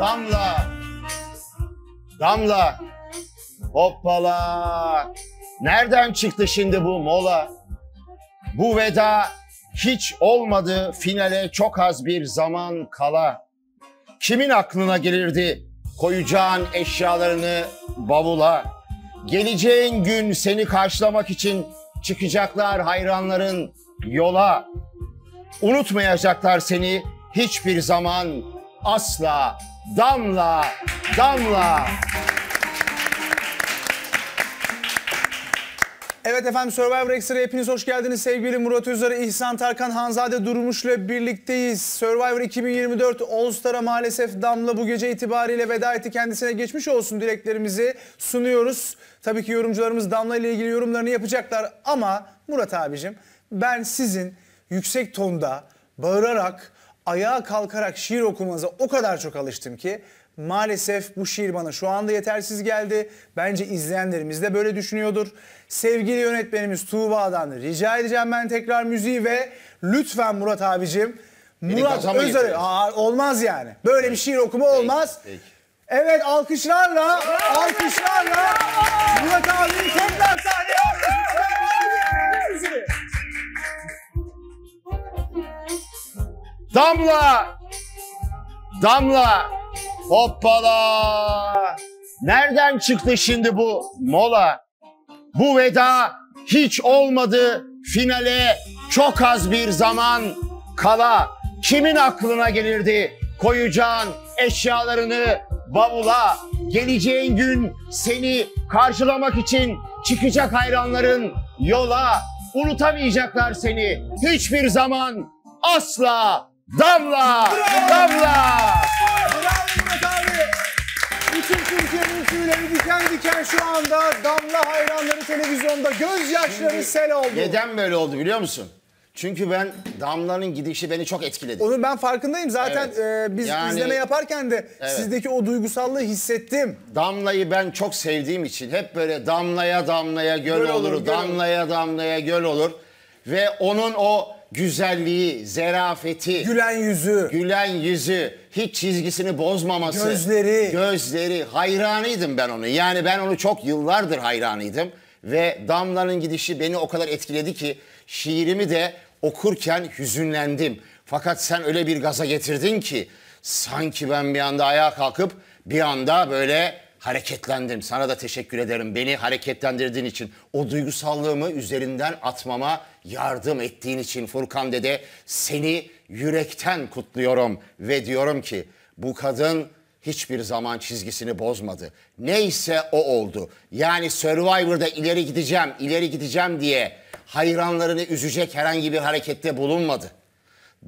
Damla. Damla. Hoppala. Nereden çıktı şimdi bu mola? Bu veda hiç olmadı finale çok az bir zaman kala. Kimin aklına gelirdi koyacağın eşyalarını bavula? Geleceğin gün seni karşılamak için çıkacaklar hayranların yola. Unutmayacaklar seni hiçbir zaman asla Damla, Damla. Evet efendim Survivor Extra'ya hepiniz hoş geldiniz. Sevgili Murat Özarı, İhsan Tarkan, Hanzade Durmuş ile birlikteyiz. Survivor 2024 All Star'a maalesef Damla bu gece itibariyle veda etti. Kendisine geçmiş olsun dileklerimizi sunuyoruz. Tabii ki yorumcularımız Damla ile ilgili yorumlarını yapacaklar ama Murat abicim ben sizin yüksek tonda bağırarak ayağa kalkarak şiir okumanıza o kadar çok alıştım ki maalesef bu şiir bana şu anda yetersiz geldi. Bence izleyenlerimiz de böyle düşünüyordur. Sevgili yönetmenimiz Tuğba'dan rica edeceğim ben tekrar müziği ve lütfen Murat abicim Murat gaza mı Özer olmaz yani. Böyle bir şiir okuma olmaz. peki. Evet alkışlarla alkışlarla Murat abinin tekrar sahneye Damla. Damla. Hoppala. Nereden çıktı şimdi bu mola? Bu veda hiç olmadı. Finale çok az bir zaman kala. Kimin aklına gelirdi koyacağın eşyalarını bavula? Geleceğin gün seni karşılamak için çıkacak hayranların yola. Unutamayacaklar seni. Hiçbir zaman asla Damla! Bravo! Damla! Bravo Hikmet abi. Bütün Türkiye'nin tüyleri diken diken şu anda Damla hayranları televizyonda gözyaşları Şimdi, sel oldu. Neden böyle oldu biliyor musun? Çünkü ben Damla'nın gidişi beni çok etkiledi. Onu ben farkındayım zaten evet. e, biz yani, izleme yaparken de evet. sizdeki o duygusallığı hissettim. Damla'yı ben çok sevdiğim için hep böyle Damla'ya Damla'ya göl, göl olur, olur Damla'ya Damla'ya göl olur ve onun o güzelliği, zerafeti, gülen yüzü, gülen yüzü, hiç çizgisini bozmaması, gözleri, gözleri hayranıydım ben onu. Yani ben onu çok yıllardır hayranıydım ve Damla'nın gidişi beni o kadar etkiledi ki şiirimi de okurken hüzünlendim. Fakat sen öyle bir gaza getirdin ki sanki ben bir anda ayağa kalkıp bir anda böyle hareketlendim. Sana da teşekkür ederim. Beni hareketlendirdiğin için, o duygusallığımı üzerinden atmama yardım ettiğin için Furkan Dede seni yürekten kutluyorum ve diyorum ki bu kadın hiçbir zaman çizgisini bozmadı. Neyse o oldu. Yani Survivor'da ileri gideceğim, ileri gideceğim diye hayranlarını üzecek herhangi bir harekette bulunmadı.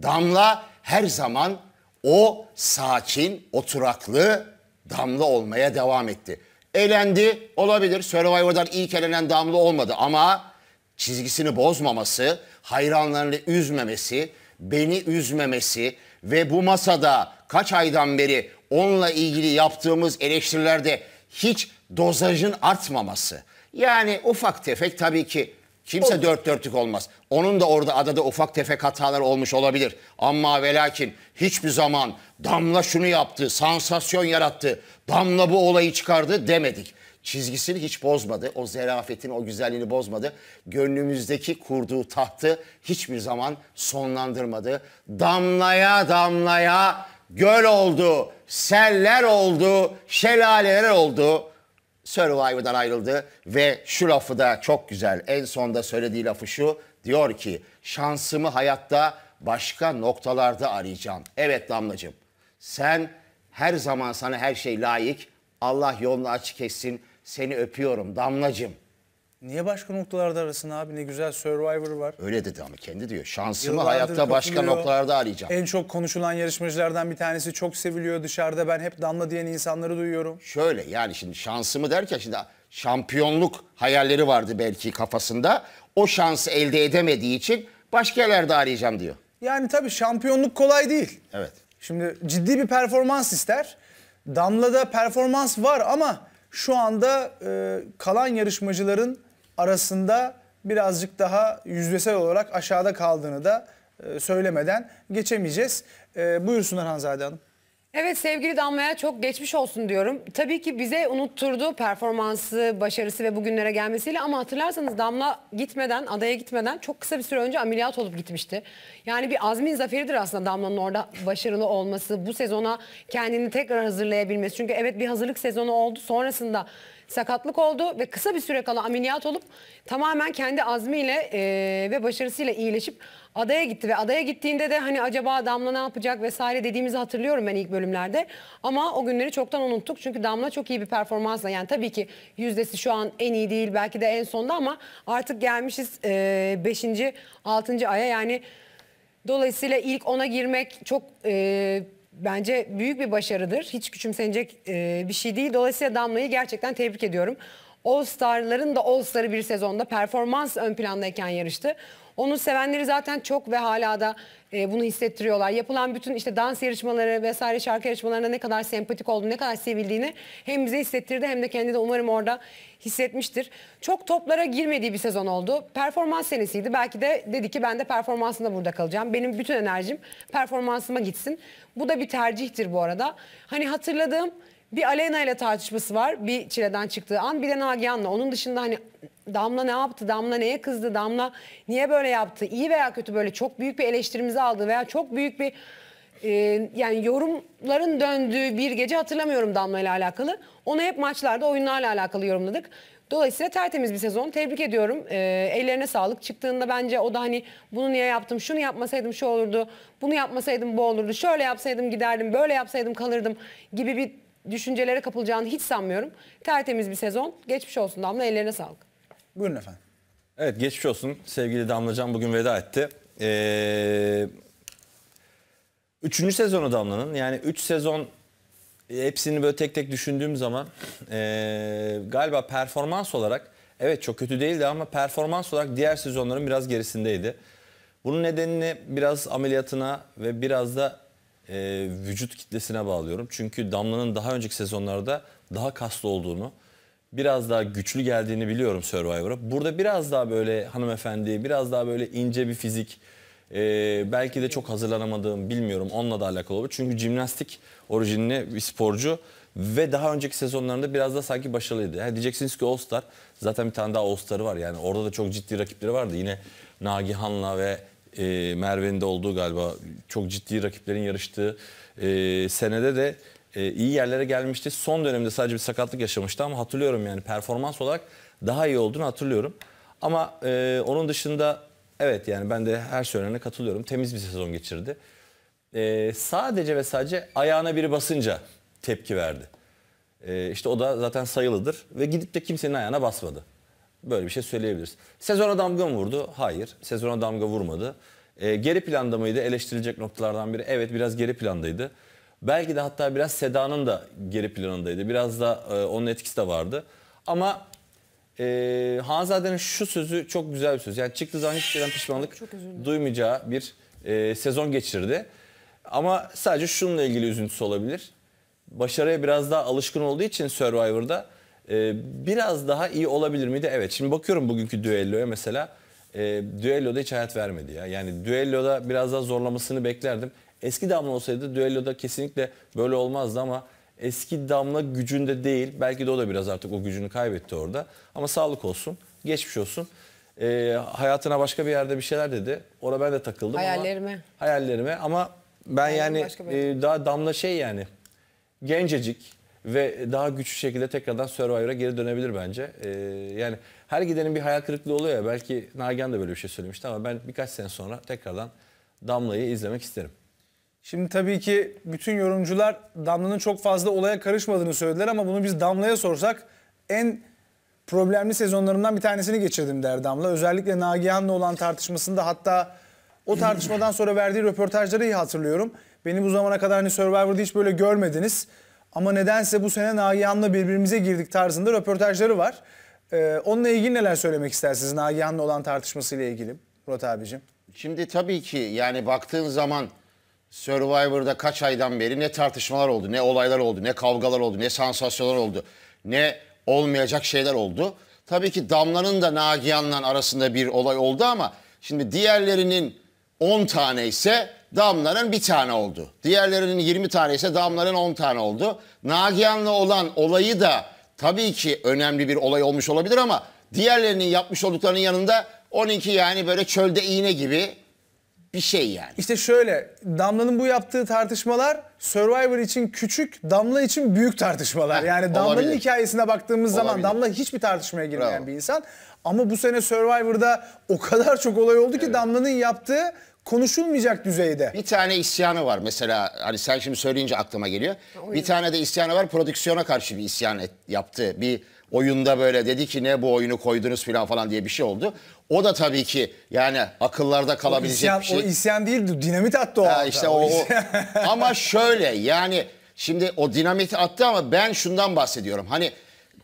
Damla her zaman o sakin, oturaklı, damla olmaya devam etti. Elendi olabilir. Survivor'dan ilk elenen damla olmadı ama çizgisini bozmaması, hayranlarını üzmemesi, beni üzmemesi ve bu masada kaç aydan beri onunla ilgili yaptığımız eleştirilerde hiç dozajın artmaması. Yani ufak tefek tabii ki Kimse Olur. dört dörtlük olmaz. Onun da orada adada ufak tefek hatalar olmuş olabilir. Ama ve lakin hiçbir zaman Damla şunu yaptı, sansasyon yarattı, Damla bu olayı çıkardı demedik. Çizgisini hiç bozmadı. O zerafetin, o güzelliğini bozmadı. Gönlümüzdeki kurduğu tahtı hiçbir zaman sonlandırmadı. Damlaya damlaya göl oldu, seller oldu, şelaleler oldu. Survivor'dan ayrıldı ve şu lafı da çok güzel. En sonda söylediği lafı şu. Diyor ki şansımı hayatta başka noktalarda arayacağım. Evet Damlacığım sen her zaman sana her şey layık. Allah yolunu açık etsin. Seni öpüyorum Damlacığım. Niye başka noktalarda arasın abi? Ne güzel Survivor var. Öyle dedi ama kendi diyor. Şansımı Yıllardır hayatta başka noktalarda arayacağım. En çok konuşulan yarışmacılardan bir tanesi çok seviliyor dışarıda. Ben hep Damla diyen insanları duyuyorum. Şöyle yani şimdi şansımı derken şimdi şampiyonluk hayalleri vardı belki kafasında. O şansı elde edemediği için başka yerlerde arayacağım diyor. Yani tabii şampiyonluk kolay değil. Evet. Şimdi ciddi bir performans ister. Damla'da performans var ama şu anda e, kalan yarışmacıların arasında birazcık daha yüzdesel olarak aşağıda kaldığını da e, söylemeden geçemeyeceğiz. E, buyursunlar Hanzade Hanım. Evet sevgili Damla'ya çok geçmiş olsun diyorum. Tabii ki bize unutturdu performansı, başarısı ve bugünlere gelmesiyle ama hatırlarsanız Damla gitmeden, adaya gitmeden çok kısa bir süre önce ameliyat olup gitmişti. Yani bir azmin zaferidir aslında Damla'nın orada başarılı olması, bu sezona kendini tekrar hazırlayabilmesi. Çünkü evet bir hazırlık sezonu oldu sonrasında sakatlık oldu ve kısa bir süre kala ameliyat olup tamamen kendi azmiyle e, ve başarısıyla iyileşip adaya gitti ve adaya gittiğinde de hani acaba Damla ne yapacak vesaire dediğimizi hatırlıyorum ben ilk bölümlerde. Ama o günleri çoktan unuttuk çünkü Damla çok iyi bir performansla yani tabii ki yüzdesi şu an en iyi değil belki de en sonda ama artık gelmişiz 5. E, 6. aya yani dolayısıyla ilk ona girmek çok... E, bence büyük bir başarıdır. Hiç küçümsenecek e, bir şey değil. Dolayısıyla Damla'yı gerçekten tebrik ediyorum. All Star'ların da All Star'ı bir sezonda performans ön plandayken yarıştı. Onun sevenleri zaten çok ve hala da e, bunu hissettiriyorlar. Yapılan bütün işte dans yarışmaları vesaire şarkı yarışmalarında ne kadar sempatik olduğunu, ne kadar sevildiğini hem bize hissettirdi hem de kendi de umarım orada hissetmiştir. Çok toplara girmediği bir sezon oldu. Performans senesiydi. Belki de dedi ki ben de performansında burada kalacağım. Benim bütün enerjim performansıma gitsin. Bu da bir tercihtir bu arada. Hani hatırladığım bir Aleyna ile tartışması var. Bir çileden çıktığı an bir de Nagihan'la. Onun dışında hani Damla ne yaptı? Damla neye kızdı? Damla niye böyle yaptı? İyi veya kötü böyle çok büyük bir eleştirimizi aldı veya çok büyük bir e, yani yorumların döndüğü bir gece hatırlamıyorum Damla ile alakalı. Onu hep maçlarda oyunlarla alakalı yorumladık. Dolayısıyla tertemiz bir sezon. Tebrik ediyorum. E, ellerine sağlık. Çıktığında bence o da hani bunu niye yaptım, şunu yapmasaydım şu olurdu, bunu yapmasaydım bu olurdu, şöyle yapsaydım giderdim, böyle yapsaydım kalırdım gibi bir düşüncelere kapılacağını hiç sanmıyorum. Tertemiz bir sezon. Geçmiş olsun Damla. Ellerine sağlık. Buyurun efendim. Evet geçmiş olsun. Sevgili Damlacan bugün veda etti. Ee, üçüncü sezonu Damla'nın. Yani üç sezon e, hepsini böyle tek tek düşündüğüm zaman e, galiba performans olarak evet çok kötü değildi ama performans olarak diğer sezonların biraz gerisindeydi. Bunun nedenini biraz ameliyatına ve biraz da e, vücut kitlesine bağlıyorum. Çünkü Damla'nın daha önceki sezonlarda daha kaslı olduğunu, biraz daha güçlü geldiğini biliyorum Survivor'a. Burada biraz daha böyle hanımefendi, biraz daha böyle ince bir fizik, e, belki de çok hazırlanamadığım bilmiyorum onunla da alakalı olabilir. Çünkü jimnastik orijinli bir sporcu ve daha önceki sezonlarında biraz da sanki başarılıydı. Yani diyeceksiniz ki All Star, zaten bir tane daha All Star'ı var yani orada da çok ciddi rakipleri vardı. Yine Nagihan'la ve e, Merve'nin de olduğu galiba çok ciddi rakiplerin yarıştığı e, senede de e, iyi yerlere gelmişti. Son dönemde sadece bir sakatlık yaşamıştı ama hatırlıyorum yani performans olarak daha iyi olduğunu hatırlıyorum. Ama e, onun dışında evet yani ben de her söylenene katılıyorum. Temiz bir sezon geçirdi. E, sadece ve sadece ayağına biri basınca tepki verdi. E, işte o da zaten sayılıdır ve gidip de kimsenin ayağına basmadı. Böyle bir şey söyleyebiliriz. Sezona damga mı vurdu? Hayır. Sezona damga vurmadı. E, geri planda mıydı? Eleştirilecek noktalardan biri. Evet biraz geri plandaydı. Belki de hatta biraz Seda'nın da geri planındaydı. Biraz da e, onun etkisi de vardı. Ama e, Hanzade'nin şu sözü çok güzel bir söz. Yani çıktı zaman hiçbir şeyden pişmanlık duymayacağı bir e, sezon geçirdi. Ama sadece şununla ilgili üzüntüsü olabilir. Başarıya biraz daha alışkın olduğu için Survivor'da ee, biraz daha iyi olabilir miydi? Evet. Şimdi bakıyorum bugünkü düelloya mesela. E, düelloda hiç hayat vermedi ya. Yani düelloda biraz daha zorlamasını beklerdim. Eski Damla olsaydı düelloda kesinlikle böyle olmazdı ama eski Damla gücünde değil. Belki de o da biraz artık o gücünü kaybetti orada. Ama sağlık olsun. Geçmiş olsun. E, hayatına başka bir yerde bir şeyler dedi. Orada ben de takıldım Hayallerime. ama. Hayallerime. Hayallerime ama ben Hayalim yani e, daha Damla şey yani gencecik ve daha güçlü şekilde tekrardan Survivor'a geri dönebilir bence. Ee, yani her gidenin bir hayal kırıklığı oluyor ya belki Nagihan da böyle bir şey söylemişti ama ben birkaç sene sonra tekrardan Damla'yı izlemek isterim. Şimdi tabii ki bütün yorumcular Damla'nın çok fazla olaya karışmadığını söylediler ama bunu biz Damla'ya sorsak en problemli sezonlarından bir tanesini geçirdim der Damla. Özellikle Nagihan'la olan tartışmasında hatta o tartışmadan sonra verdiği röportajları iyi hatırlıyorum. Beni bu zamana kadar hani Survivor'da hiç böyle görmediniz. Ama nedense bu sene Nagihan'la birbirimize girdik tarzında röportajları var. Ee, onunla ilgili neler söylemek istersiniz Nagihan'la olan tartışmasıyla ilgili Murat abicim? Şimdi tabii ki yani baktığın zaman Survivor'da kaç aydan beri ne tartışmalar oldu, ne olaylar oldu, ne kavgalar oldu, ne sansasyonlar oldu, ne olmayacak şeyler oldu. Tabii ki Damla'nın da Nagihan'la arasında bir olay oldu ama şimdi diğerlerinin 10 tane ise Damların bir tane oldu. Diğerlerinin 20 tane ise damların 10 tane oldu. Nagihan'la olan olayı da tabii ki önemli bir olay olmuş olabilir ama diğerlerinin yapmış olduklarının yanında 12 yani böyle çölde iğne gibi bir şey yani. İşte şöyle Damla'nın bu yaptığı tartışmalar Survivor için küçük, Damla için büyük tartışmalar. Heh, yani Damla'nın hikayesine baktığımız olabilir. zaman Damla hiçbir tartışmaya girmeyen Bravo. bir insan. Ama bu sene Survivor'da o kadar çok olay oldu ki evet. Damla'nın yaptığı konuşulmayacak düzeyde. Bir tane isyanı var mesela hani sen şimdi söyleyince aklıma geliyor. Oyun. Bir tane de isyanı var prodüksiyona karşı bir isyan et, yaptı. Bir oyunda böyle dedi ki ne bu oyunu koydunuz filan falan diye bir şey oldu. O da tabii ki yani akıllarda kalabilecek isyan, bir şey. O isyan değil dinamit attı o. Ha, işte o, o. ama şöyle yani şimdi o dinamiti attı ama ben şundan bahsediyorum. Hani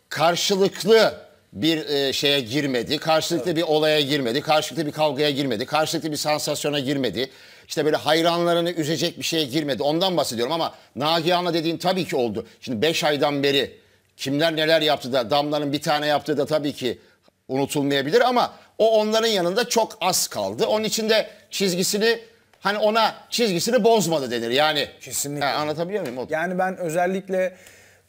karşılıklı bir e, şeye girmedi, karşılıklı bir olaya girmedi, karşılıklı bir kavgaya girmedi, karşılıklı bir sansasyona girmedi. İşte böyle hayranlarını üzecek bir şeye girmedi. Ondan bahsediyorum ama Nagihan'la dediğin tabii ki oldu. Şimdi 5 aydan beri kimler neler yaptı da Damla'nın bir tane yaptığı da tabii ki unutulmayabilir ama o onların yanında çok az kaldı. Onun için de çizgisini hani ona çizgisini bozmadı denir yani. Kesinlikle. Ha, anlatabiliyor muyum? Yani ben özellikle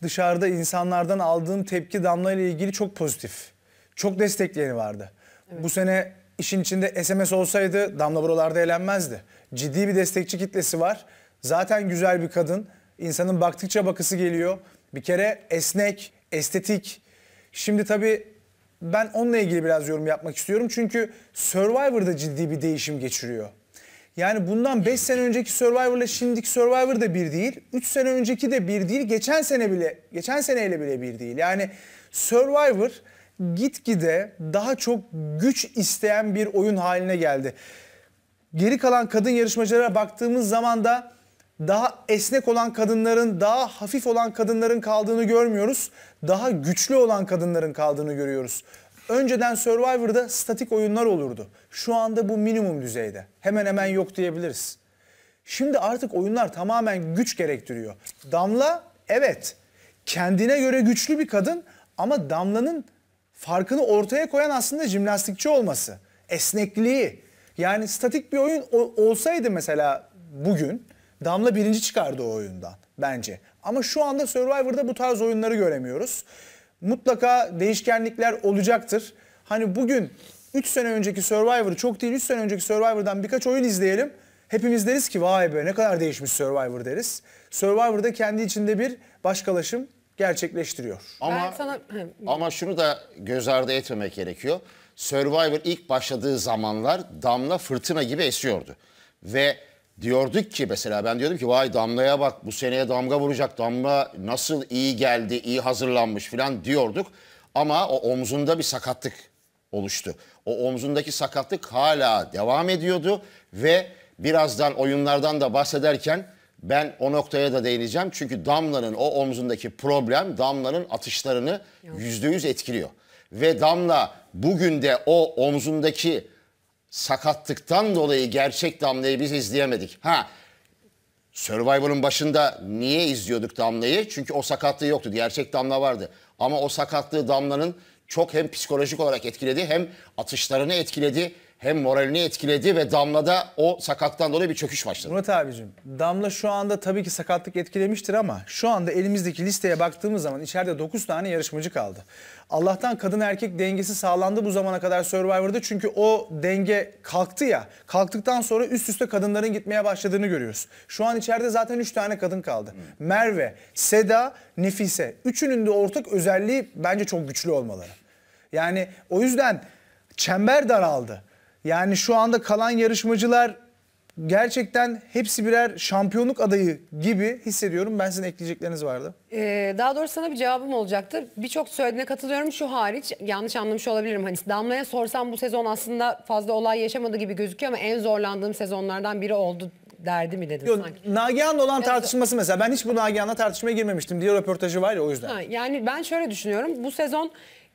dışarıda insanlardan aldığım tepki Damla ile ilgili çok pozitif. Çok destekleyeni vardı. Evet. Bu sene işin içinde SMS olsaydı Damla buralarda eğlenmezdi. Ciddi bir destekçi kitlesi var. Zaten güzel bir kadın. İnsanın baktıkça bakısı geliyor. Bir kere esnek, estetik. Şimdi tabii ben onunla ilgili biraz yorum yapmak istiyorum. Çünkü Survivor'da ciddi bir değişim geçiriyor. Yani bundan 5 sene önceki Survivor ile şimdiki Survivor da bir değil. 3 sene önceki de bir değil. Geçen sene bile, geçen seneyle bile bir değil. Yani Survivor gitgide daha çok güç isteyen bir oyun haline geldi. Geri kalan kadın yarışmacılara baktığımız zaman da daha esnek olan kadınların, daha hafif olan kadınların kaldığını görmüyoruz. Daha güçlü olan kadınların kaldığını görüyoruz. Önceden Survivor'da statik oyunlar olurdu. Şu anda bu minimum düzeyde. Hemen hemen yok diyebiliriz. Şimdi artık oyunlar tamamen güç gerektiriyor. Damla evet kendine göre güçlü bir kadın ama Damla'nın farkını ortaya koyan aslında jimnastikçi olması. Esnekliği. Yani statik bir oyun olsaydı mesela bugün Damla birinci çıkardı o oyundan bence. Ama şu anda Survivor'da bu tarz oyunları göremiyoruz mutlaka değişkenlikler olacaktır. Hani bugün 3 sene önceki Survivor'ı çok değil 3 sene önceki Survivor'dan birkaç oyun izleyelim. Hepimiz deriz ki vay be ne kadar değişmiş Survivor deriz. Survivor'da kendi içinde bir başkalaşım gerçekleştiriyor. Ama sana- ama şunu da göz ardı etmemek gerekiyor. Survivor ilk başladığı zamanlar damla fırtına gibi esiyordu. Ve diyorduk ki mesela ben diyordum ki vay Damla'ya bak bu seneye damga vuracak Damla nasıl iyi geldi iyi hazırlanmış filan diyorduk. Ama o omzunda bir sakatlık oluştu. O omzundaki sakatlık hala devam ediyordu ve birazdan oyunlardan da bahsederken ben o noktaya da değineceğim. Çünkü Damla'nın o omzundaki problem Damla'nın atışlarını %100 etkiliyor. Ve Damla bugün de o omzundaki sakatlıktan dolayı gerçek Damla'yı biz izleyemedik. Ha Survivor'un başında niye izliyorduk Damla'yı? Çünkü o sakatlığı yoktu. Gerçek Damla vardı. Ama o sakatlığı Damla'nın çok hem psikolojik olarak etkiledi hem atışlarını etkiledi hem moralini etkiledi ve Damla da o sakattan dolayı bir çöküş başladı. Murat abicim Damla şu anda tabii ki sakatlık etkilemiştir ama şu anda elimizdeki listeye baktığımız zaman içeride 9 tane yarışmacı kaldı. Allah'tan kadın erkek dengesi sağlandı bu zamana kadar Survivor'da çünkü o denge kalktı ya. Kalktıktan sonra üst üste kadınların gitmeye başladığını görüyoruz. Şu an içeride zaten 3 tane kadın kaldı. Hmm. Merve, Seda, Nefise. Üçünün de ortak özelliği bence çok güçlü olmaları. Yani o yüzden çember daraldı. Yani şu anda kalan yarışmacılar gerçekten hepsi birer şampiyonluk adayı gibi hissediyorum. Ben sizin ekleyecekleriniz vardı. Ee, daha doğrusu sana bir cevabım olacaktır. Birçok söylediğine katılıyorum şu hariç. Yanlış anlamış olabilirim. Hani Damla'ya sorsam bu sezon aslında fazla olay yaşamadı gibi gözüküyor ama en zorlandığım sezonlardan biri oldu derdi mi dedim Yok, sanki. Nagihan'la olan evet. tartışması mesela ben hiç bu Nagihan'la tartışmaya girmemiştim diye röportajı var ya o yüzden. Ha, yani ben şöyle düşünüyorum bu sezon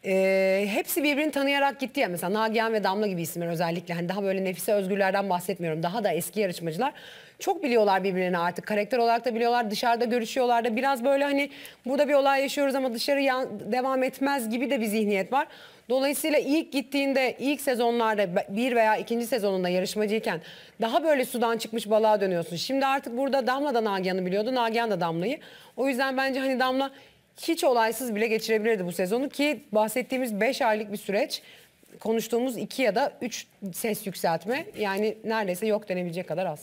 e, hepsi birbirini tanıyarak gitti ya. Mesela Nagihan ve Damla gibi isimler özellikle. Hani daha böyle nefise özgürlerden bahsetmiyorum. Daha da eski yarışmacılar. Çok biliyorlar birbirlerini artık. Karakter olarak da biliyorlar. Dışarıda görüşüyorlar da. Biraz böyle hani burada bir olay yaşıyoruz ama dışarı yan, devam etmez gibi de bir zihniyet var. Dolayısıyla ilk gittiğinde ilk sezonlarda bir veya ikinci sezonunda yarışmacıyken daha böyle sudan çıkmış balığa dönüyorsun. Şimdi artık burada Damla da Nagihan'ı biliyordu. Nagihan da Damla'yı. O yüzden bence hani Damla hiç olaysız bile geçirebilirdi bu sezonu ki bahsettiğimiz 5 aylık bir süreç konuştuğumuz 2 ya da 3 ses yükseltme yani neredeyse yok denebilecek kadar az.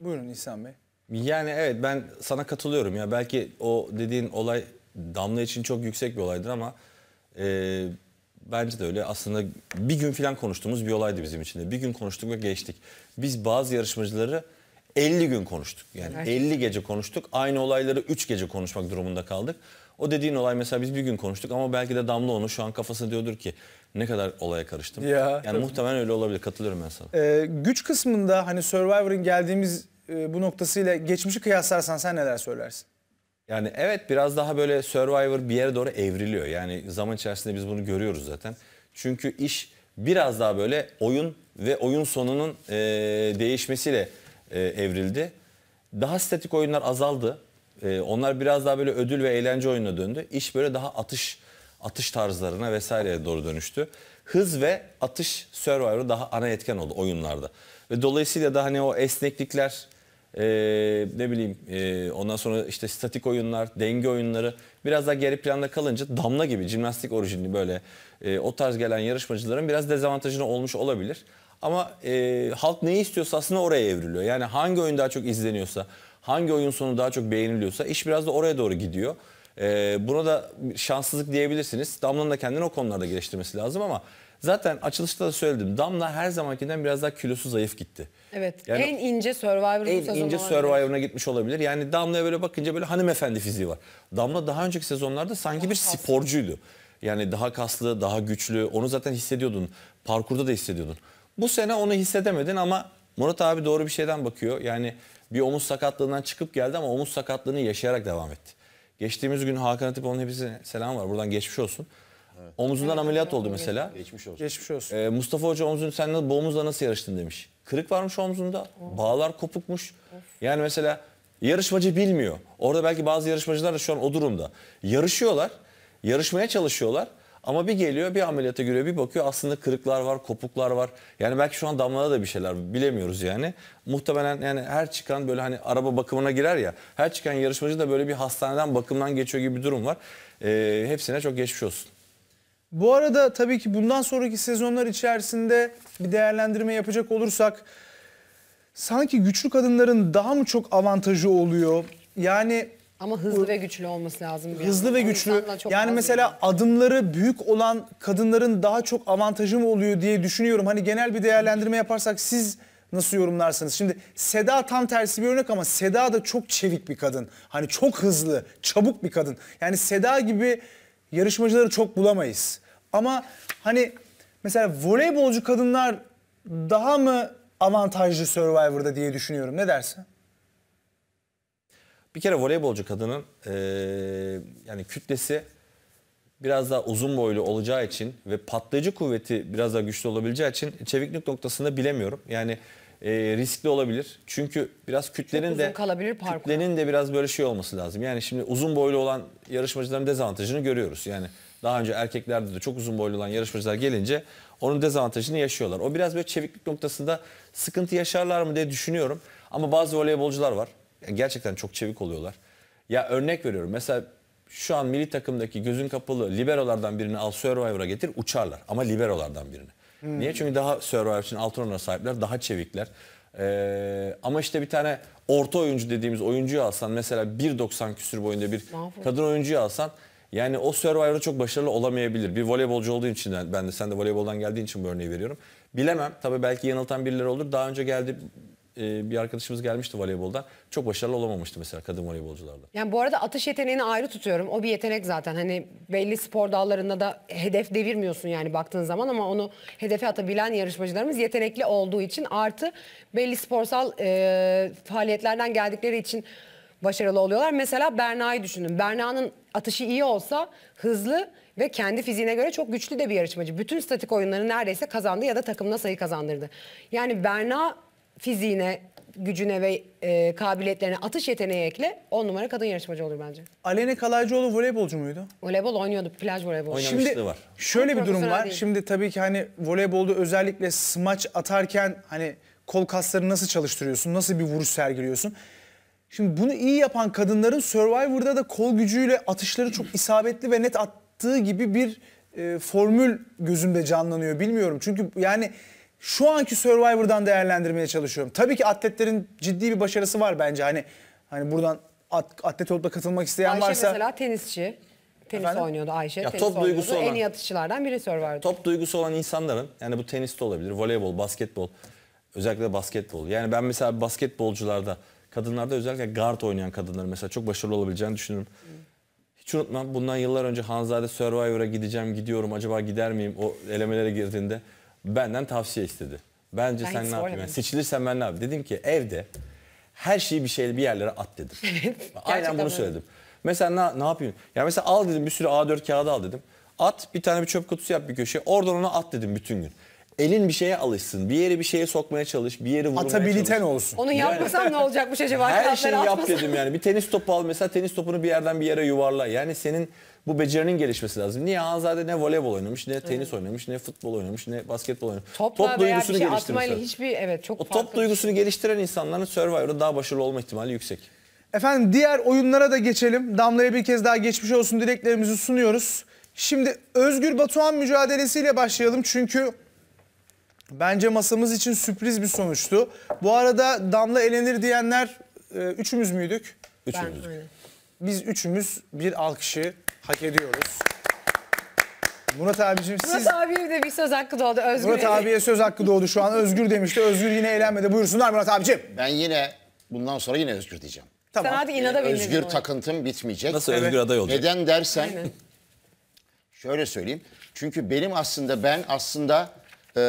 Buyurun İhsan Bey. Yani evet ben sana katılıyorum ya belki o dediğin olay Damla için çok yüksek bir olaydır ama e, bence de öyle aslında bir gün falan konuştuğumuz bir olaydı bizim için de bir gün konuştuk ve geçtik. Biz bazı yarışmacıları 50 gün konuştuk yani evet. 50 gece konuştuk aynı olayları 3 gece konuşmak durumunda kaldık. O dediğin olay mesela biz bir gün konuştuk ama belki de Damla onu şu an kafasında diyordur ki ne kadar olaya karıştım. Ya, yani tabii. muhtemelen öyle olabilir. Katılıyorum ben sana. Ee, güç kısmında hani Survivor'ın geldiğimiz e, bu noktasıyla geçmişi kıyaslarsan sen neler söylersin? Yani evet biraz daha böyle Survivor bir yere doğru evriliyor. Yani zaman içerisinde biz bunu görüyoruz zaten. Çünkü iş biraz daha böyle oyun ve oyun sonunun e, değişmesiyle e, evrildi. Daha statik oyunlar azaldı. E, onlar biraz daha böyle ödül ve eğlence oyununa döndü. İş böyle daha atış atış tarzlarına vesaireye doğru dönüştü. Hız ve atış Survivor'u daha ana etken oldu oyunlarda. Ve dolayısıyla da hani o esneklikler e, ne bileyim e, ondan sonra işte statik oyunlar, denge oyunları biraz daha geri planda kalınca damla gibi jimnastik orijinli böyle e, o tarz gelen yarışmacıların biraz dezavantajına olmuş olabilir. Ama e, halk neyi istiyorsa aslında oraya evriliyor. Yani hangi oyun daha çok izleniyorsa, hangi oyun sonu daha çok beğeniliyorsa iş biraz da oraya doğru gidiyor. E, buna da şanssızlık diyebilirsiniz. Damla'nın da kendini o konularda geliştirmesi lazım ama zaten açılışta da söyledim. Damla her zamankinden biraz daha kilosu zayıf gitti. Evet. Yani en ince Survivor'ın En ince Survivor'ına gitmiş olabilir. Yani Damla'ya böyle bakınca böyle hanımefendi fiziği var. Damla daha önceki sezonlarda sanki daha bir kaslı. sporcuydu. Yani daha kaslı, daha güçlü. Onu zaten hissediyordun. Parkurda da hissediyordun. Bu sene onu hissedemedin ama Murat abi doğru bir şeyden bakıyor. Yani bir omuz sakatlığından çıkıp geldi ama omuz sakatlığını yaşayarak devam etti. Geçtiğimiz gün Hakan Atip Atipoğlu'nun hepsine selam var. Buradan geçmiş olsun. Evet. Omuzundan ameliyat oldu mesela. Geçmiş olsun. Geçmiş olsun. Ee, Mustafa Hoca omzunu sen nasıl, bu omuzla nasıl yarıştın demiş. Kırık varmış omzunda. Of. Bağlar kopukmuş. Yani mesela yarışmacı bilmiyor. Orada belki bazı yarışmacılar da şu an o durumda. Yarışıyorlar. Yarışmaya çalışıyorlar. Ama bir geliyor bir ameliyata giriyor bir bakıyor aslında kırıklar var, kopuklar var. Yani belki şu an damlada da bir şeyler bilemiyoruz yani. Muhtemelen yani her çıkan böyle hani araba bakımına girer ya. Her çıkan yarışmacı da böyle bir hastaneden bakımdan geçiyor gibi bir durum var. E, hepsine çok geçmiş olsun. Bu arada tabii ki bundan sonraki sezonlar içerisinde bir değerlendirme yapacak olursak sanki güçlü kadınların daha mı çok avantajı oluyor? Yani ama hızlı ve güçlü olması lazım. bir Hızlı yani. ve güçlü. Yani mesela değil. adımları büyük olan kadınların daha çok avantajı mı oluyor diye düşünüyorum. Hani genel bir değerlendirme yaparsak siz nasıl yorumlarsınız? Şimdi Seda tam tersi bir örnek ama Seda da çok çevik bir kadın. Hani çok hızlı, çabuk bir kadın. Yani Seda gibi yarışmacıları çok bulamayız. Ama hani mesela voleybolcu kadınlar daha mı avantajlı Survivor'da diye düşünüyorum. Ne dersin? Bir kere voleybolcu kadının e, yani kütlesi biraz daha uzun boylu olacağı için ve patlayıcı kuvveti biraz daha güçlü olabileceği için çeviklik noktasında bilemiyorum. Yani e, riskli olabilir. Çünkü biraz kütlenin de kalabilir kütlenin de biraz böyle şey olması lazım. Yani şimdi uzun boylu olan yarışmacıların dezavantajını görüyoruz. Yani daha önce erkeklerde de çok uzun boylu olan yarışmacılar gelince onun dezavantajını yaşıyorlar. O biraz böyle çeviklik noktasında sıkıntı yaşarlar mı diye düşünüyorum. Ama bazı voleybolcular var. Gerçekten çok çevik oluyorlar. Ya örnek veriyorum. Mesela şu an milli takımdaki gözün kapalı liberolardan birini al Survivor'a getir uçarlar. Ama liberolardan birini. Hmm. Niye? Çünkü daha Survivor için altronuna sahipler. Daha çevikler. Ee, ama işte bir tane orta oyuncu dediğimiz oyuncuyu alsan mesela 1.90 küsür boyunda bir kadın oyuncuyu alsan yani o Survivor'da çok başarılı olamayabilir. Bir voleybolcu olduğu için ben de sen de voleyboldan geldiğin için bu örneği veriyorum. Bilemem. Tabii belki yanıltan birileri olur. Daha önce geldi e, bir arkadaşımız gelmişti voleybolda Çok başarılı olamamıştı mesela kadın voleybolcularda. Yani bu arada atış yeteneğini ayrı tutuyorum. O bir yetenek zaten. Hani belli spor dallarında da hedef devirmiyorsun yani baktığın zaman ama onu hedefe atabilen yarışmacılarımız yetenekli olduğu için artı belli sporsal e, faaliyetlerden geldikleri için başarılı oluyorlar. Mesela Berna'yı düşünün. Berna'nın atışı iyi olsa hızlı ve kendi fiziğine göre çok güçlü de bir yarışmacı. Bütün statik oyunları neredeyse kazandı ya da takımına sayı kazandırdı. Yani Berna fiziğine, gücüne ve e, kabiliyetlerine, atış yeteneği ekle on numara kadın yarışmacı olur bence. Alene Kalaycıoğlu voleybolcu muydu? Voleybol oynuyordu, plaj voleybolu. Şimdi var. şöyle Çok bir durum var. değil. Şimdi tabii ki hani voleybolda özellikle smaç atarken hani kol kaslarını nasıl çalıştırıyorsun? Nasıl bir vuruş sergiliyorsun? Şimdi bunu iyi yapan kadınların Survivor'da da kol gücüyle atışları çok isabetli ve net attığı gibi bir e, formül gözümde canlanıyor. Bilmiyorum çünkü yani şu anki Survivor'dan değerlendirmeye çalışıyorum. Tabii ki atletlerin ciddi bir başarısı var bence. Hani hani buradan at, atlet olup da katılmak isteyen Ayşe varsa... mesela tenisçi. Tenis Efendim? oynuyordu Ayşe. Ya, tenis top oynuyordu. duygusu olan, en iyi atışçılardan biri Survivor'da. Top duygusu olan insanların yani bu tenis de olabilir, voleybol, basketbol. Özellikle basketbol. Yani ben mesela basketbolcularda, kadınlarda özellikle guard oynayan kadınların mesela çok başarılı olabileceğini düşünüyorum. Hiç unutmam bundan yıllar önce Hanzade Survivor'a gideceğim, gidiyorum acaba gider miyim o elemelere girdiğinde. Benden tavsiye istedi. Bence Ben sen ne yapıyorsun Yani seçilirsen ben ne yapayım? Dedim ki evde her şeyi bir şey bir yerlere at dedim. Aynen bunu söyledim. Mesela ne, ne yapayım? Ya mesela al dedim bir sürü A4 kağıdı al dedim. At bir tane bir çöp kutusu yap bir köşeye. Oradan ona at dedim bütün gün. Elin bir şeye alışsın. Bir yere bir şeye sokmaya çalış. Bir yere vurmaya Atabiliten çalış. olsun. Onu yapmasam ne olacakmış acaba? Her şeyi yap dedim yani. Bir tenis topu al mesela tenis topunu bir yerden bir yere yuvarla. Yani senin bu becerinin gelişmesi lazım. Niye Hanzade ne voleybol oynamış, ne tenis Hı. oynamış, ne futbol oynamış, ne basketbol oynamış. Topla top duygusunu şey geliştirmişler. Hiçbir, evet, çok o top duygusunu şey. geliştiren insanların Survivor'da daha başarılı olma ihtimali yüksek. Efendim diğer oyunlara da geçelim. Damla'ya bir kez daha geçmiş olsun dileklerimizi sunuyoruz. Şimdi Özgür Batuhan mücadelesiyle başlayalım. Çünkü bence masamız için sürpriz bir sonuçtu. Bu arada Damla elenir diyenler e, üçümüz müydük? Üçümüz. Biz üçümüz bir alkışı hak ediyoruz. Murat abicim siz... Murat abiye de bir söz hakkı doğdu Özgür. Murat abiye söz hakkı doğdu şu an. Özgür demişti. Özgür yine eğlenmedi. Buyursunlar Murat abicim. Ben yine bundan sonra yine Özgür diyeceğim. Tamam. Sen hadi inada ee, Özgür takıntım bitmeyecek. Nasıl evet. Özgür aday olacak? Neden dersen... Aynen. Şöyle söyleyeyim. Çünkü benim aslında ben aslında e,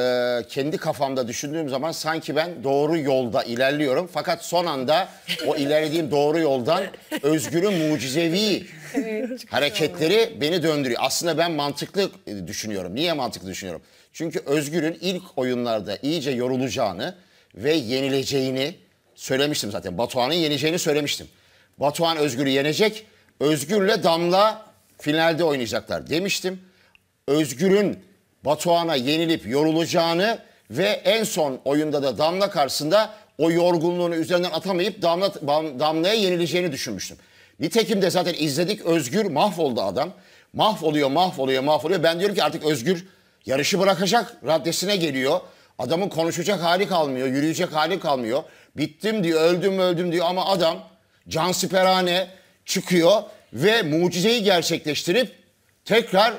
kendi kafamda düşündüğüm zaman sanki ben doğru yolda ilerliyorum. Fakat son anda o ilerlediğim doğru yoldan Özgür'ün mucizevi hareketleri beni döndürüyor. Aslında ben mantıklı e, düşünüyorum. Niye mantıklı düşünüyorum? Çünkü Özgür'ün ilk oyunlarda iyice yorulacağını ve yenileceğini söylemiştim zaten. Batuhan'ın yeneceğini söylemiştim. Batuhan Özgür'ü yenecek. Özgür'le Damla finalde oynayacaklar demiştim. Özgür'ün Batuhan'a yenilip yorulacağını ve en son oyunda da Damla karşısında o yorgunluğunu üzerinden atamayıp Damla, Damla'ya yenileceğini düşünmüştüm. Nitekim de zaten izledik Özgür mahvoldu adam. Mahvoluyor, mahvoluyor, mahvoluyor. Ben diyorum ki artık Özgür yarışı bırakacak raddesine geliyor. Adamın konuşacak hali kalmıyor, yürüyecek hali kalmıyor. Bittim diyor, öldüm öldüm diyor ama adam can siperhane çıkıyor ve mucizeyi gerçekleştirip tekrar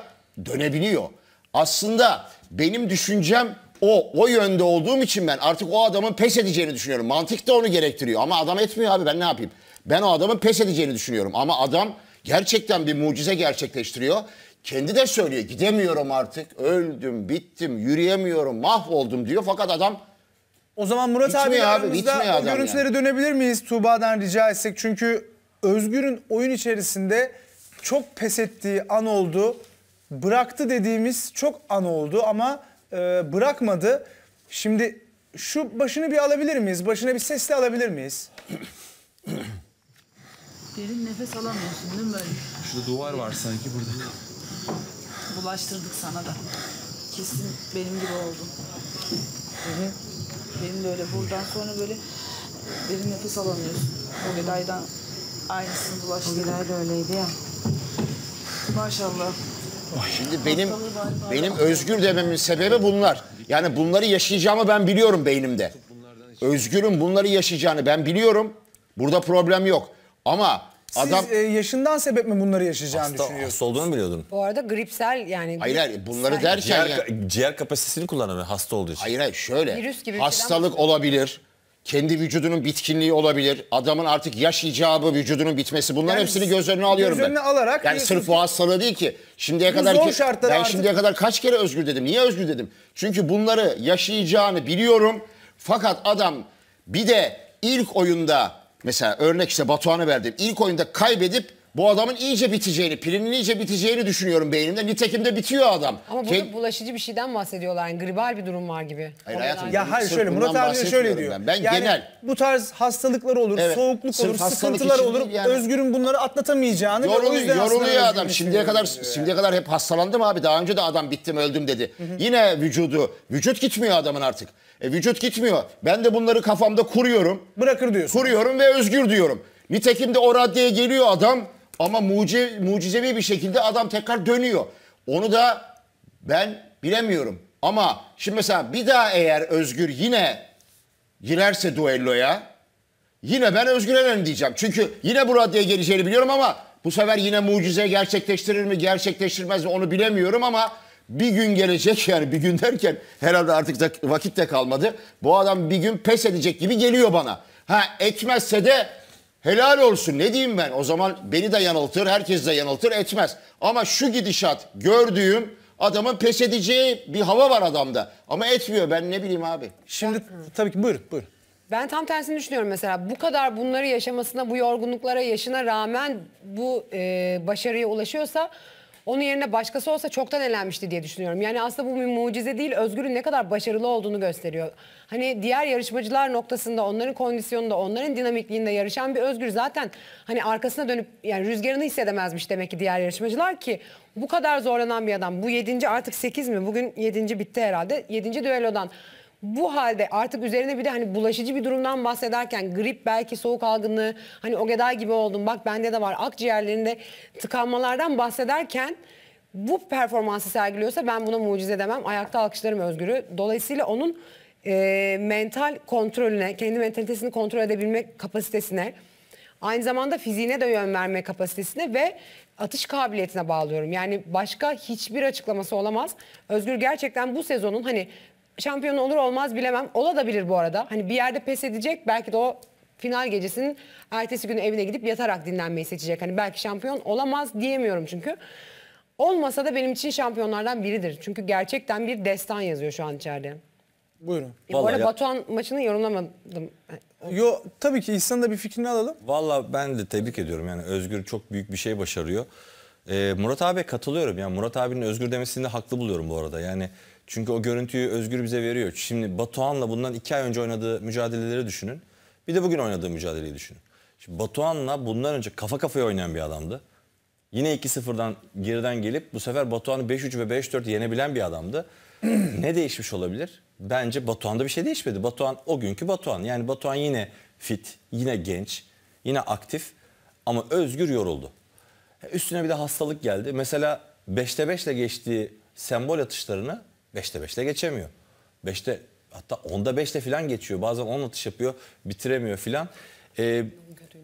dönebiliyor. Aslında benim düşüncem o o yönde olduğum için ben artık o adamın pes edeceğini düşünüyorum. Mantık da onu gerektiriyor ama adam etmiyor abi ben ne yapayım? Ben o adamın pes edeceğini düşünüyorum ama adam gerçekten bir mucize gerçekleştiriyor. Kendi de söylüyor gidemiyorum artık öldüm bittim yürüyemiyorum mahvoldum diyor fakat adam o zaman Murat abi, yanımızda abi, görüntülere yani. dönebilir miyiz Tuğba'dan rica etsek? Çünkü Özgür'ün oyun içerisinde çok pes ettiği an oldu bıraktı dediğimiz çok an oldu ama e, bırakmadı. Şimdi şu başını bir alabilir miyiz? Başına bir sesle alabilir miyiz? Derin nefes alamıyorsun değil mi böyle? Şurada duvar var sanki burada. Bulaştırdık sana da. Kesin benim gibi oldun. Benim, de öyle. Buradan sonra böyle derin nefes alamıyorsun. O Geday'dan aynısını bulaştırdık. O Geday da öyleydi ya. Maşallah. Şimdi benim benim özgür dememin sebebi bunlar. Yani bunları yaşayacağımı ben biliyorum beynimde. Özgürüm bunları yaşayacağını ben biliyorum. Burada problem yok. Ama adam Siz e, yaşından sebep mi bunları yaşayacağını hasta, düşünüyorsunuz? hasta olduğunu biliyordum. Bu arada gripsel yani. hayır hayır bunları derken Ciğer, yani, ciğer kapasitesini kullanamıyor hasta olduğu için. hayır hayır şöyle Virüs gibi bir şey hastalık olabilir kendi vücudunun bitkinliği olabilir. Adamın artık yaş icabı, vücudunun bitmesi. Bunların yani, hepsini göz önüne alıyorum ben. alarak yani sırf ki- bu hastalığı değil ki. Şimdiye kadar ki, ben artık- şimdiye kadar kaç kere özgür dedim. Niye özgür dedim? Çünkü bunları yaşayacağını biliyorum. Fakat adam bir de ilk oyunda mesela örnek işte Batuhan'ı verdim. İlk oyunda kaybedip bu adamın iyice biteceğini, pilinin iyice biteceğini düşünüyorum beynimde. Nitekim de bitiyor adam. Ama burada Kend- bulaşıcı bir şeyden bahsediyorlar. Yani gribal bir durum var gibi. Hayır hayatım. Ya hayır şöyle Murat abi de şöyle diyor. Ben, ben yani genel. Bu tarz hastalıklar olur, Evet, soğukluk olur, sıkıntılar olur. değil yani. Özgür'ün bunları atlatamayacağını ve o Yoruluyor, yüzden yoruluyor adam. Şimdiye kadar seviyorum şimdiye kadar hep hastalandım abi. Daha önce de adam bittim öldüm dedi. Yine vücudu vücut gitmiyor adamın artık. E, vücut gitmiyor. Ben de bunları kafamda kuruyorum. Bırakır diyorsun. kuruyorum ve özgür diyorum. Nitekim de o raddeye geliyor adam. Ama mucize, mucizevi bir şekilde adam tekrar dönüyor. Onu da ben bilemiyorum. Ama şimdi mesela bir daha eğer Özgür yine girerse duelloya yine ben Özgür'e Eren diyeceğim. Çünkü yine bu radyoya geleceğini biliyorum ama bu sefer yine mucize gerçekleştirir mi gerçekleştirmez mi onu bilemiyorum ama bir gün gelecek yani bir gün derken herhalde artık vakit de kalmadı. Bu adam bir gün pes edecek gibi geliyor bana. Ha etmezse de Helal olsun ne diyeyim ben o zaman beni de yanıltır herkes de yanıltır etmez. Ama şu gidişat gördüğüm adamın pes edeceği bir hava var adamda. Ama etmiyor ben ne bileyim abi. Şimdi tabii ki buyurun buyurun. Ben tam tersini düşünüyorum mesela. Bu kadar bunları yaşamasına, bu yorgunluklara, yaşına rağmen bu e, başarıya ulaşıyorsa onun yerine başkası olsa çoktan elenmişti diye düşünüyorum. Yani aslında bu bir mucize değil. Özgür'ün ne kadar başarılı olduğunu gösteriyor. Hani diğer yarışmacılar noktasında onların kondisyonunda onların dinamikliğinde yarışan bir Özgür zaten hani arkasına dönüp yani rüzgarını hissedemezmiş demek ki diğer yarışmacılar ki bu kadar zorlanan bir adam bu yedinci artık sekiz mi bugün yedinci bitti herhalde yedinci düellodan bu halde artık üzerine bir de hani bulaşıcı bir durumdan bahsederken grip belki soğuk algınlığı hani o gıda gibi oldum bak bende de var akciğerlerinde tıkanmalardan bahsederken bu performansı sergiliyorsa ben buna mucize demem. Ayakta alkışlarım Özgür'ü. Dolayısıyla onun e, mental kontrolüne, kendi mentalitesini kontrol edebilme kapasitesine, aynı zamanda fiziğine de yön verme kapasitesine ve atış kabiliyetine bağlıyorum. Yani başka hiçbir açıklaması olamaz. Özgür gerçekten bu sezonun hani şampiyon olur olmaz bilemem. Ola da bilir bu arada. Hani bir yerde pes edecek belki de o final gecesinin ertesi günü evine gidip yatarak dinlenmeyi seçecek. Hani belki şampiyon olamaz diyemiyorum çünkü. Olmasa da benim için şampiyonlardan biridir. Çünkü gerçekten bir destan yazıyor şu an içeride. Buyurun. E, bu arada ya... Batuhan maçını yorumlamadım. Yo tabii ki İhsan'ın da bir fikrini alalım. Valla ben de tebrik ediyorum yani Özgür çok büyük bir şey başarıyor. Ee, Murat abi katılıyorum yani Murat abinin Özgür demesinde haklı buluyorum bu arada. Yani çünkü o görüntüyü Özgür bize veriyor. Şimdi Batuhan'la bundan iki ay önce oynadığı mücadeleleri düşünün. Bir de bugün oynadığı mücadeleyi düşünün. Şimdi Batuhan'la bundan önce kafa kafaya oynayan bir adamdı. Yine 2-0'dan geriden gelip bu sefer Batuhan'ı 5-3 ve 5-4 yenebilen bir adamdı. ne değişmiş olabilir? Bence Batuhan'da bir şey değişmedi. Batuhan o günkü Batuhan. Yani Batuhan yine fit, yine genç, yine aktif ama özgür yoruldu. E, üstüne bir de hastalık geldi. Mesela 5'te 5 ile geçtiği sembol atışlarını 5'te 5'te geçemiyor. 5'te hatta 10'da 5'te falan geçiyor. Bazen 10 atış yapıyor bitiremiyor falan. Ee,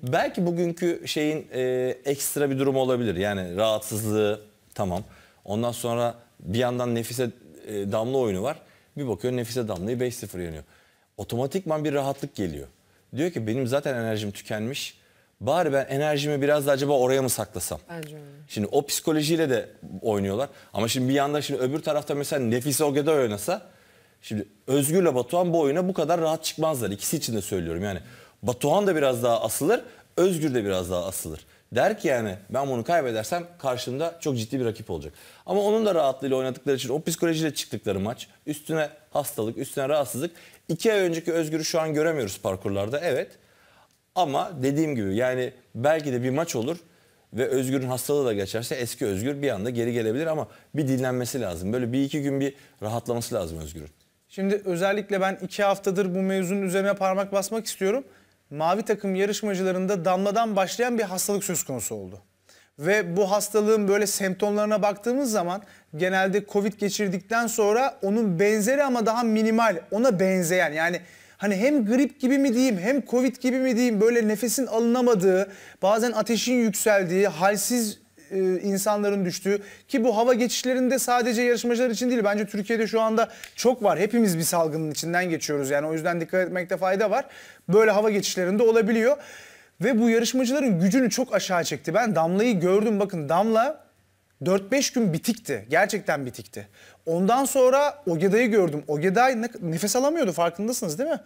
belki bugünkü şeyin e, ekstra bir durumu olabilir. Yani rahatsızlığı tamam. Ondan sonra bir yandan Nefise e, Damla oyunu var. Bir bakıyor Nefise Damla'yı 5-0 yeniyor. Otomatikman bir rahatlık geliyor. Diyor ki benim zaten enerjim tükenmiş. Bari ben enerjimi biraz da acaba oraya mı saklasam? Bence öyle. Şimdi o psikolojiyle de oynuyorlar. Ama şimdi bir yanda şimdi öbür tarafta mesela Nefise ogeda oynasa şimdi Özgür'le Batuhan bu oyuna bu kadar rahat çıkmazlar. İkisi için de söylüyorum yani. Batuhan da biraz daha asılır, Özgür de biraz daha asılır. Der ki yani ben bunu kaybedersem karşımda çok ciddi bir rakip olacak. Ama onun da rahatlığıyla oynadıkları için o psikolojiyle çıktıkları maç üstüne hastalık, üstüne rahatsızlık. İki ay önceki Özgür'ü şu an göremiyoruz parkurlarda evet. Ama dediğim gibi yani belki de bir maç olur ve Özgür'ün hastalığı da geçerse eski Özgür bir anda geri gelebilir ama bir dinlenmesi lazım. Böyle bir iki gün bir rahatlaması lazım Özgür'ün. Şimdi özellikle ben iki haftadır bu mevzunun üzerine parmak basmak istiyorum. Mavi takım yarışmacılarında damladan başlayan bir hastalık söz konusu oldu. Ve bu hastalığın böyle semptomlarına baktığımız zaman genelde Covid geçirdikten sonra onun benzeri ama daha minimal ona benzeyen yani hani hem grip gibi mi diyeyim hem covid gibi mi diyeyim böyle nefesin alınamadığı bazen ateşin yükseldiği halsiz e, insanların düştüğü ki bu hava geçişlerinde sadece yarışmacılar için değil bence Türkiye'de şu anda çok var. Hepimiz bir salgının içinden geçiyoruz yani o yüzden dikkat etmekte fayda var. Böyle hava geçişlerinde olabiliyor ve bu yarışmacıların gücünü çok aşağı çekti. Ben Damla'yı gördüm bakın Damla 4-5 gün bitikti. Gerçekten bitikti. Ondan sonra Ogeday'ı gördüm. Ogeday nefes alamıyordu farkındasınız değil mi?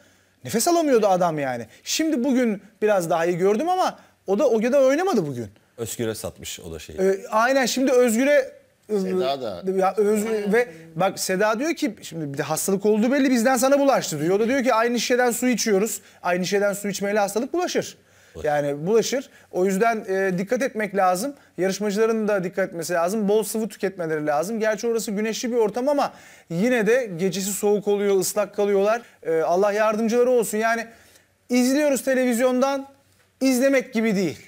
Nefes alamıyordu adam yani. Şimdi bugün biraz daha iyi gördüm ama o da Ogeday oynamadı bugün. Özgür'e satmış o da şeyi. Ee, aynen şimdi Özgür'e ıı, Seda da. Ya öz, ve bak Seda diyor ki şimdi bir de hastalık olduğu belli bizden sana bulaştı diyor. O da diyor ki aynı şişeden su içiyoruz. Aynı şişeden su içmeyle hastalık bulaşır. Yani bulaşır. O yüzden e, dikkat etmek lazım. Yarışmacıların da dikkat etmesi lazım. Bol sıvı tüketmeleri lazım. Gerçi orası güneşli bir ortam ama yine de gecesi soğuk oluyor, ıslak kalıyorlar. E, Allah yardımcıları olsun. Yani izliyoruz televizyondan izlemek gibi değil.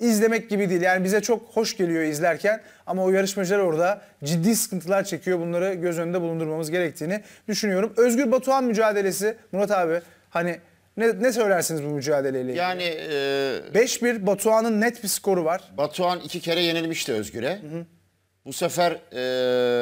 İzlemek gibi değil. Yani bize çok hoş geliyor izlerken ama o yarışmacılar orada ciddi sıkıntılar çekiyor. Bunları göz önünde bulundurmamız gerektiğini düşünüyorum. Özgür Batuhan mücadelesi Murat abi hani ne, ne söylersiniz bu mücadeleyle ilgili? Yani e, 5-1 Batuhan'ın net bir skoru var. Batuhan iki kere yenilmişti Özgür'e. Bu sefer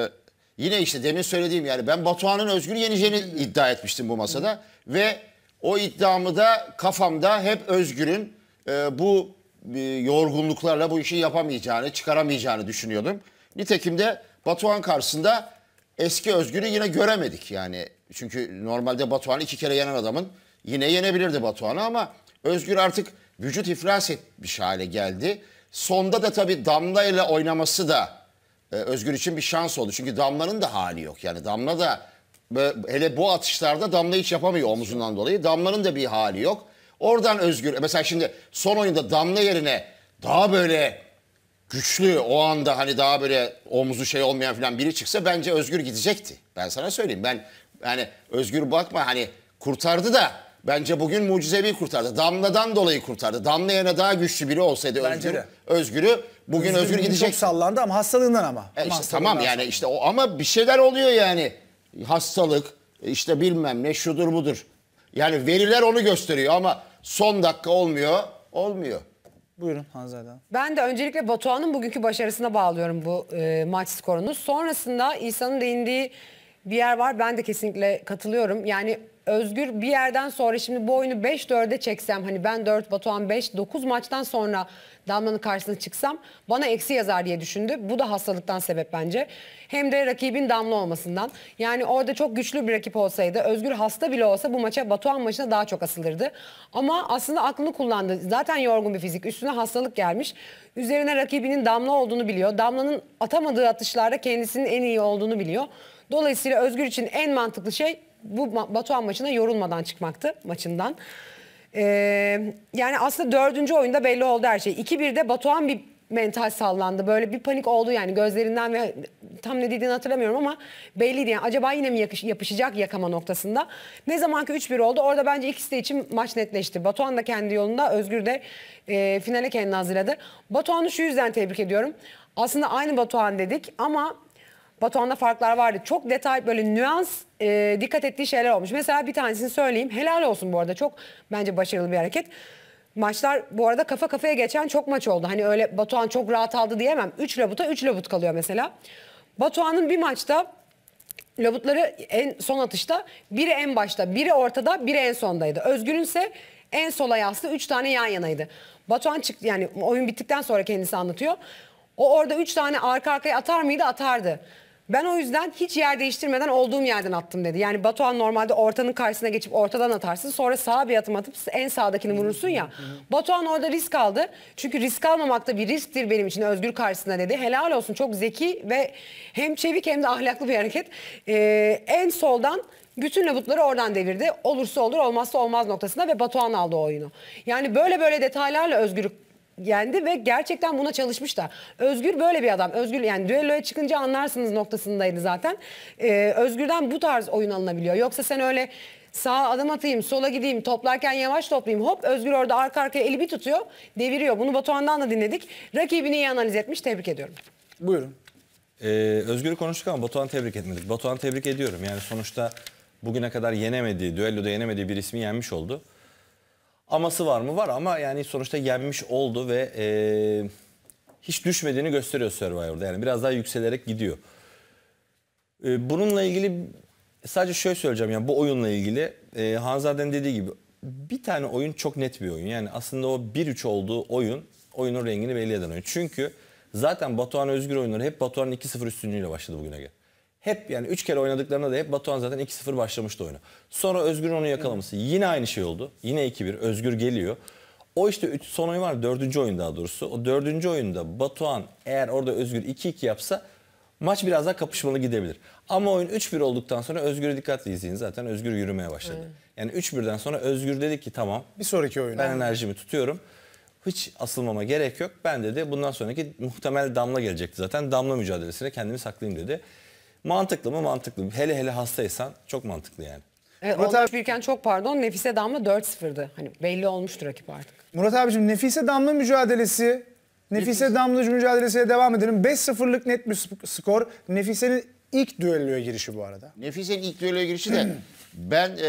e, yine işte demin söylediğim yani ben Batuhan'ın Özgür'ü yeneceğini iddia etmiştim bu masada. Ve o iddiamı da kafamda hep Özgür'ün e, bu e, yorgunluklarla bu işi yapamayacağını, çıkaramayacağını düşünüyordum. Nitekim de Batuhan karşısında eski Özgür'ü yine göremedik yani. Çünkü normalde Batuhan iki kere yenen adamın Yine yenebilirdi Batuhan'ı ama Özgür artık vücut iflas etmiş hale geldi. Sonda da tabii Damla ile oynaması da e, Özgür için bir şans oldu. Çünkü Damla'nın da hali yok. Yani Damla da e, hele bu atışlarda Damla hiç yapamıyor omuzundan dolayı. Damla'nın da bir hali yok. Oradan Özgür e, mesela şimdi son oyunda Damla yerine daha böyle güçlü o anda hani daha böyle omzu şey olmayan falan biri çıksa bence Özgür gidecekti. Ben sana söyleyeyim. Ben yani Özgür bakma hani kurtardı da Bence bugün mucizevi kurtardı. Damladan dolayı kurtardı. Damla daha güçlü biri olsaydı Bence Özgür, de. Özgür'ü bugün Özgür, Özgür gidecek. Çok sallandı ama hastalığından ama. E işte tamam yani işte o ama bir şeyler oluyor yani. Hastalık işte bilmem ne şudur budur. Yani veriler onu gösteriyor ama son dakika olmuyor. Olmuyor. Buyurun Hanzade Ben de öncelikle Batuhan'ın bugünkü başarısına bağlıyorum bu e, maç skorunu. Sonrasında İsa'nın değindiği bir yer var. Ben de kesinlikle katılıyorum. Yani Özgür bir yerden sonra şimdi bu oyunu 5-4'e çeksem hani ben 4 Batuhan 5 9 maçtan sonra Damla'nın karşısına çıksam bana eksi yazar diye düşündü. Bu da hastalıktan sebep bence. Hem de rakibin Damla olmasından. Yani orada çok güçlü bir rakip olsaydı Özgür hasta bile olsa bu maça Batuhan maçına daha çok asılırdı. Ama aslında aklını kullandı. Zaten yorgun bir fizik. Üstüne hastalık gelmiş. Üzerine rakibinin Damla olduğunu biliyor. Damla'nın atamadığı atışlarda kendisinin en iyi olduğunu biliyor. Dolayısıyla Özgür için en mantıklı şey bu Batuhan maçına yorulmadan çıkmaktı maçından. Ee, yani aslında dördüncü oyunda belli oldu her şey. 2-1'de Batuhan bir mental sallandı. Böyle bir panik oldu yani gözlerinden ve tam ne dediğini hatırlamıyorum ama belliydi. Yani acaba yine mi yakış, yapışacak yakama noktasında. Ne zamanki 3-1 oldu orada bence ikisi de için maç netleşti. Batuhan da kendi yolunda, Özgür de e, finale kendini hazırladı. Batuhan'ı şu yüzden tebrik ediyorum. Aslında aynı Batuhan dedik ama Batuhan'da farklar vardı. Çok detay böyle nüans e, dikkat ettiği şeyler olmuş. Mesela bir tanesini söyleyeyim. Helal olsun bu arada. Çok bence başarılı bir hareket. Maçlar bu arada kafa kafaya geçen çok maç oldu. Hani öyle Batuhan çok rahat aldı diyemem. 3 labuta 3 labut kalıyor mesela. Batuhan'ın bir maçta labutları en son atışta biri en başta, biri ortada, biri en sondaydı. Özgür'ün ise en sola yaslı 3 tane yan yanaydı. Batuhan çıktı yani oyun bittikten sonra kendisi anlatıyor. O orada 3 tane arka arkaya atar mıydı? Atardı. Ben o yüzden hiç yer değiştirmeden olduğum yerden attım dedi. Yani Batuhan normalde ortanın karşısına geçip ortadan atarsın. Sonra sağa bir atım atıp en sağdakini vurursun ya. Batuhan orada risk aldı. Çünkü risk almamak da bir risktir benim için Özgür karşısında dedi. Helal olsun çok zeki ve hem çevik hem de ahlaklı bir hareket. Ee, en soldan bütün labutları oradan devirdi. Olursa olur olmazsa olmaz noktasında ve Batuhan aldı o oyunu. Yani böyle böyle detaylarla Özgür'ü yendi ve gerçekten buna çalışmış da. Özgür böyle bir adam. Özgür yani düelloya çıkınca anlarsınız noktasındaydı zaten. Ee, Özgür'den bu tarz oyun alınabiliyor. Yoksa sen öyle sağa adım atayım, sola gideyim, toplarken yavaş toplayayım. Hop Özgür orada arka arkaya eli bir tutuyor, deviriyor. Bunu Batuhan'dan da dinledik. Rakibini iyi analiz etmiş. Tebrik ediyorum. Buyurun. Ee, Özgür'ü konuştuk ama Batuhan tebrik etmedik. Batuhan tebrik ediyorum. Yani sonuçta bugüne kadar yenemediği, düelloda yenemediği bir ismi yenmiş oldu. Aması var mı? Var ama yani sonuçta yenmiş oldu ve e, hiç düşmediğini gösteriyor Survivor'da. Yani biraz daha yükselerek gidiyor. E, bununla ilgili sadece şöyle söyleyeceğim yani bu oyunla ilgili e, Hanzade'nin dediği gibi bir tane oyun çok net bir oyun. Yani aslında o 1-3 olduğu oyun oyunun rengini belli eden oyun. Çünkü zaten Batuhan Özgür oyunları hep Batuhan'ın 2-0 üstünlüğüyle başladı bugüne gel. Hep yani 3 kere oynadıklarında da hep Batuhan zaten 2-0 başlamıştı oyunu. Sonra Özgür'ün onu yakalaması. Yine aynı şey oldu. Yine 2-1 Özgür geliyor. O işte üç, son oyun var. Dördüncü oyun daha doğrusu. O dördüncü oyunda Batuhan eğer orada Özgür 2-2 yapsa maç biraz daha kapışmalı gidebilir. Ama oyun 3-1 olduktan sonra Özgür'ü dikkatli izleyin. Zaten Özgür yürümeye başladı. Yani 3-1'den sonra Özgür dedi ki tamam Bir sonraki oyun ben enerjimi tutuyorum. Hiç asılmama gerek yok. Ben dedi bundan sonraki muhtemel damla gelecekti zaten. Damla mücadelesine kendimi saklayayım dedi. Mantıklı mı? Mantıklı. Hele hele hastaysan çok mantıklı yani. Evet, Murat abi... birken çok pardon Nefise Damla 4-0'dı. Hani belli olmuştur rakip artık. Murat abicim Nefise Damla mücadelesi, Nefise Damla mücadelesiyle devam edelim. 5-0'lık net bir skor. Nefise'nin ilk düelloya girişi bu arada. Nefise'nin ilk düelloya girişi de Ben e,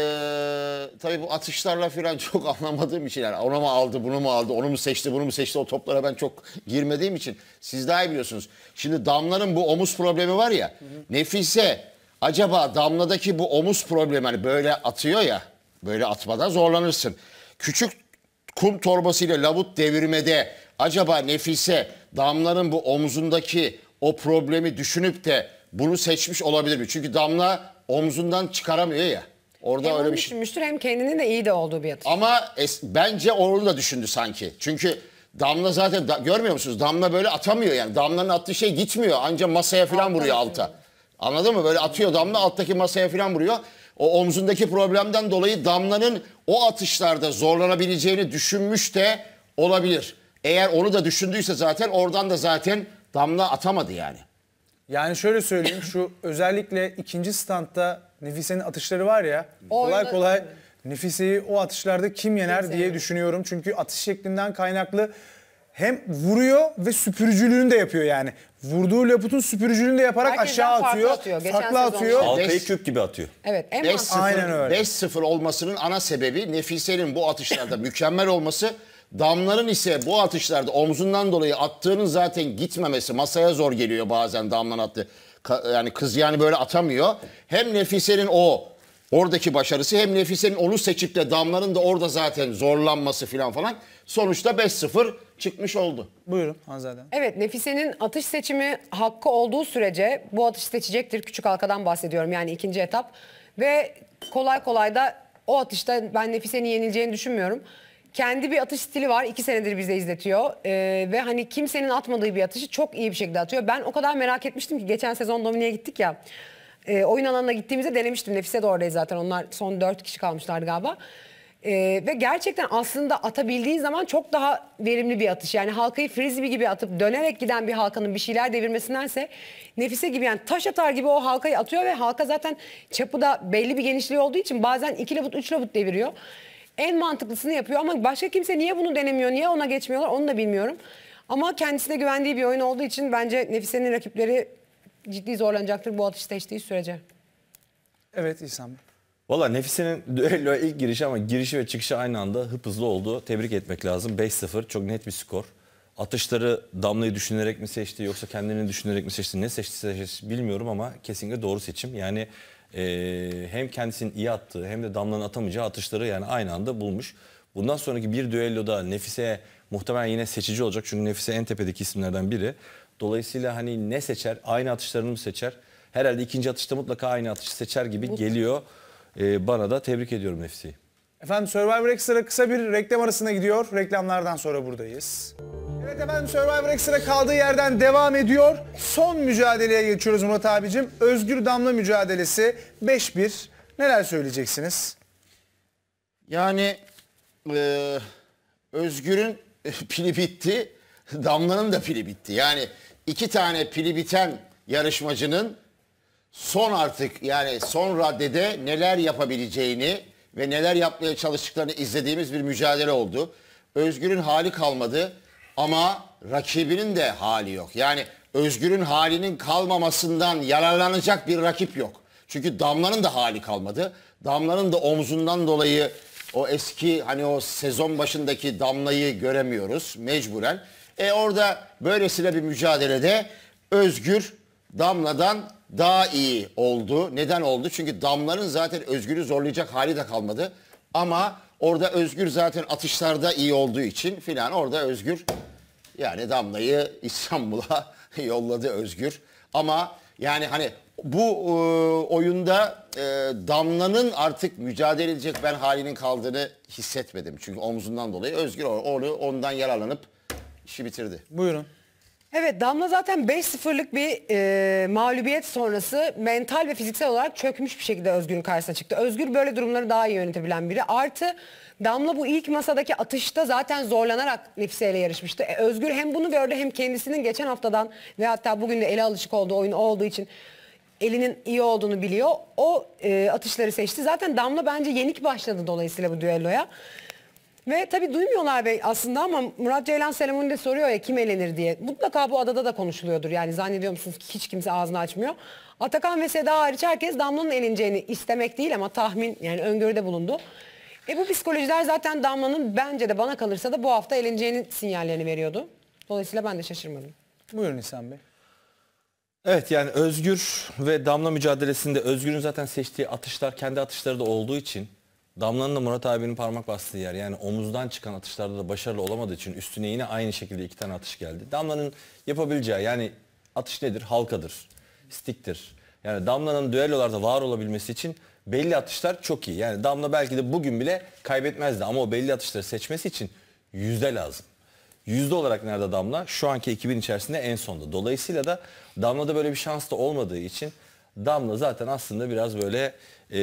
tabii bu atışlarla falan çok anlamadığım için yani ona mı aldı, bunu mu aldı, onu mu seçti, bunu mu seçti o toplara ben çok girmediğim için siz daha iyi biliyorsunuz. Şimdi Damla'nın bu omuz problemi var ya. Hı hı. Nefise acaba Damla'daki bu omuz problemi hani böyle atıyor ya. Böyle atmadan zorlanırsın. Küçük kum torbasıyla labut devirmede acaba Nefise Damla'nın bu omuzundaki o problemi düşünüp de bunu seçmiş olabilir mi? Çünkü Damla omzundan çıkaramıyor ya. Orada hem öyle bir şey. hem kendini de iyi de olduğu bir atış. Ama es, bence onu da düşündü sanki. Çünkü Damla zaten da, görmüyor musunuz? Damla böyle atamıyor yani. Damlanın attığı şey gitmiyor. Ancak masaya falan Altta vuruyor alta. Anladın mı? Böyle atıyor damla alttaki masaya falan vuruyor. O omzundaki problemden dolayı damlanın o atışlarda zorlanabileceğini düşünmüş de olabilir. Eğer onu da düşündüyse zaten oradan da zaten damla atamadı yani. Yani şöyle söyleyeyim şu özellikle ikinci standta Nefise'nin atışları var ya kolay kolay Nefise'yi o atışlarda kim yener Kimse diye yener. düşünüyorum. Çünkü atış şeklinden kaynaklı hem vuruyor ve süpürücülüğünü de yapıyor yani. Vurduğu laputun süpürücülüğünü de yaparak Herkesten aşağı farklı atıyor. atıyor. atıyor. işte. Altayı küp gibi atıyor. Evet en mantıklı. Aynen 5-0 olmasının ana sebebi Nefise'nin bu atışlarda mükemmel olması Damların ise bu atışlarda omzundan dolayı attığının zaten gitmemesi masaya zor geliyor bazen damlan attı. Yani kız yani böyle atamıyor. Hem Nefise'nin o oradaki başarısı hem Nefise'nin onu seçip de damların da orada zaten zorlanması filan falan. Sonuçta 5-0 çıkmış oldu. Buyurun Hanzade. Evet Nefise'nin atış seçimi hakkı olduğu sürece bu atış seçecektir. Küçük halkadan bahsediyorum yani ikinci etap. Ve kolay kolay da o atışta ben Nefise'nin yenileceğini düşünmüyorum. Kendi bir atış stili var. iki senedir bize izletiyor. Ee, ve hani kimsenin atmadığı bir atışı çok iyi bir şekilde atıyor. Ben o kadar merak etmiştim ki geçen sezon Domine'ye gittik ya. E, oyun alanına gittiğimizde denemiştim. Nefise de oradayız zaten. Onlar son dört kişi kalmışlardı galiba. Ee, ve gerçekten aslında atabildiğin zaman çok daha verimli bir atış. Yani halkayı frisbee gibi atıp dönerek giden bir halkanın bir şeyler devirmesindense nefise gibi yani taş atar gibi o halkayı atıyor ve halka zaten çapı da belli bir genişliği olduğu için bazen iki labut üç labut deviriyor en mantıklısını yapıyor ama başka kimse niye bunu denemiyor, niye ona geçmiyorlar onu da bilmiyorum. Ama kendisine güvendiği bir oyun olduğu için bence Nefise'nin rakipleri ciddi zorlanacaktır bu atış seçtiği sürece. Evet İhsan Bey. Valla Nefise'nin düelloya ilk girişi ama girişi ve çıkışı aynı anda hıp hızlı oldu. Tebrik etmek lazım. 5-0 çok net bir skor. Atışları damlayı düşünerek mi seçti yoksa kendini düşünerek mi seçti ne seçti, seçti bilmiyorum ama kesinlikle doğru seçim. Yani e, hem kendisinin iyi attığı hem de Damla'nın atamayacağı atışları yani aynı anda bulmuş. Bundan sonraki bir düelloda Nefise muhtemelen yine seçici olacak. Çünkü Nefise en tepedeki isimlerden biri. Dolayısıyla hani ne seçer? Aynı atışlarını mı seçer? Herhalde ikinci atışta mutlaka aynı atışı seçer gibi geliyor. Ee, bana da tebrik ediyorum Nefise'yi. Efendim Survivor Extra kısa bir reklam arasına gidiyor. Reklamlardan sonra buradayız. Evet efendim Survivor Extra kaldığı yerden devam ediyor. Son mücadeleye geçiyoruz Murat abicim. Özgür Damla mücadelesi 5-1. Neler söyleyeceksiniz? Yani e, Özgür'ün pili bitti. Damla'nın da pili bitti. Yani iki tane pili biten yarışmacının son artık yani son raddede neler yapabileceğini ve neler yapmaya çalıştıklarını izlediğimiz bir mücadele oldu. Özgür'ün hali kalmadı. Ama rakibinin de hali yok. Yani Özgür'ün halinin kalmamasından yararlanacak bir rakip yok. Çünkü Damla'nın da hali kalmadı. Damla'nın da omzundan dolayı o eski hani o sezon başındaki Damla'yı göremiyoruz mecburen. E orada böylesine bir mücadelede Özgür Damla'dan daha iyi oldu. Neden oldu? Çünkü Damla'nın zaten Özgür'ü zorlayacak hali de kalmadı. Ama Orada Özgür zaten atışlarda iyi olduğu için filan orada Özgür yani Damla'yı İstanbul'a yolladı Özgür. Ama yani hani bu e, oyunda e, Damla'nın artık mücadele edecek ben halinin kaldığını hissetmedim. Çünkü omzundan dolayı Özgür onu ondan yararlanıp işi bitirdi. Buyurun. Evet Damla zaten 5-0'lık bir e, mağlubiyet sonrası mental ve fiziksel olarak çökmüş bir şekilde Özgür'ün karşısına çıktı. Özgür böyle durumları daha iyi yönetebilen biri. Artı Damla bu ilk masadaki atışta zaten zorlanarak Nefise ile yarışmıştı. E, Özgür hem bunu gördü hem kendisinin geçen haftadan ve hatta bugün de ele alışık olduğu oyun olduğu için elinin iyi olduğunu biliyor. O e, atışları seçti. Zaten Damla bence yenik başladı dolayısıyla bu düelloya. Ve tabii duymuyorlar bey aslında ama Murat Ceylan Selamuni de soruyor ya kim elenir diye. Mutlaka bu adada da konuşuluyordur yani zannediyor musunuz ki hiç kimse ağzını açmıyor. Atakan ve Seda hariç herkes Damla'nın elineceğini istemek değil ama tahmin yani öngörüde bulundu. E bu psikolojiler zaten Damla'nın bence de bana kalırsa da bu hafta eleneceğinin sinyallerini veriyordu. Dolayısıyla ben de şaşırmadım. Buyurun İhsan Bey. Evet yani Özgür ve Damla mücadelesinde Özgür'ün zaten seçtiği atışlar kendi atışları da olduğu için Damla'nın da Murat abinin parmak bastığı yer. Yani omuzdan çıkan atışlarda da başarılı olamadığı için üstüne yine aynı şekilde iki tane atış geldi. Damla'nın yapabileceği yani atış nedir? Halkadır, stiktir. Yani Damla'nın düellolarda var olabilmesi için belli atışlar çok iyi. Yani Damla belki de bugün bile kaybetmezdi ama o belli atışları seçmesi için yüzde lazım. Yüzde olarak nerede Damla? Şu anki ekibin içerisinde en sonda. Dolayısıyla da Damla'da böyle bir şans da olmadığı için Damla zaten aslında biraz böyle e,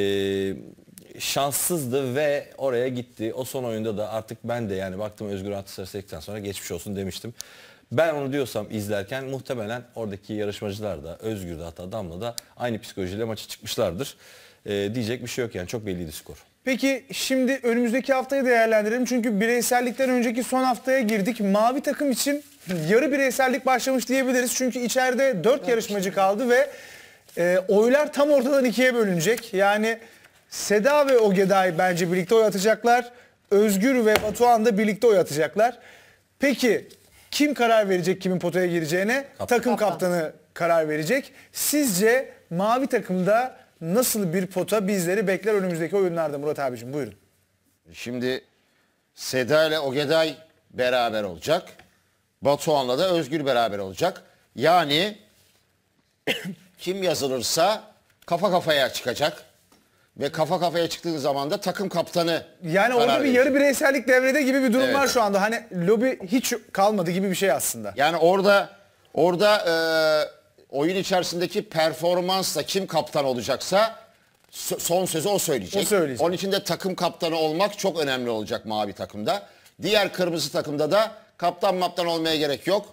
şanssızdı ve oraya gitti. O son oyunda da artık ben de yani baktım Özgür Atasar'ı sekten sonra geçmiş olsun demiştim. Ben onu diyorsam izlerken muhtemelen oradaki yarışmacılar da Özgür de hatta Damla da aynı psikolojiyle maça çıkmışlardır. Ee, diyecek bir şey yok yani çok belliydi skor. Peki şimdi önümüzdeki haftayı değerlendirelim. Çünkü bireysellikten önceki son haftaya girdik. Mavi takım için yarı bireysellik başlamış diyebiliriz. Çünkü içeride 4 yarışmacı kaldı ve e, oylar tam ortadan ikiye bölünecek. Yani Seda ve Ogeday bence birlikte oy atacaklar. Özgür ve Batuhan da birlikte oy atacaklar. Peki kim karar verecek kimin potaya gireceğine? Kaptan. Takım kaptanı karar verecek. Sizce mavi takımda nasıl bir pota bizleri bekler önümüzdeki oyunlarda Murat abicim buyurun. Şimdi Seda ile Ogeday beraber olacak. Batuhan'la da Özgür beraber olacak. Yani kim yazılırsa kafa kafaya çıkacak. Ve kafa kafaya çıktığın zaman da takım kaptanı Yani orada bir yarı bireysellik devrede gibi bir durum evet. var şu anda. Hani lobi hiç kalmadı gibi bir şey aslında. Yani orada orada e, oyun içerisindeki performansla kim kaptan olacaksa son sözü o söyleyecek. O söyleyecek. Onun için de takım kaptanı olmak çok önemli olacak mavi takımda. Diğer kırmızı takımda da kaptan maptan olmaya gerek yok.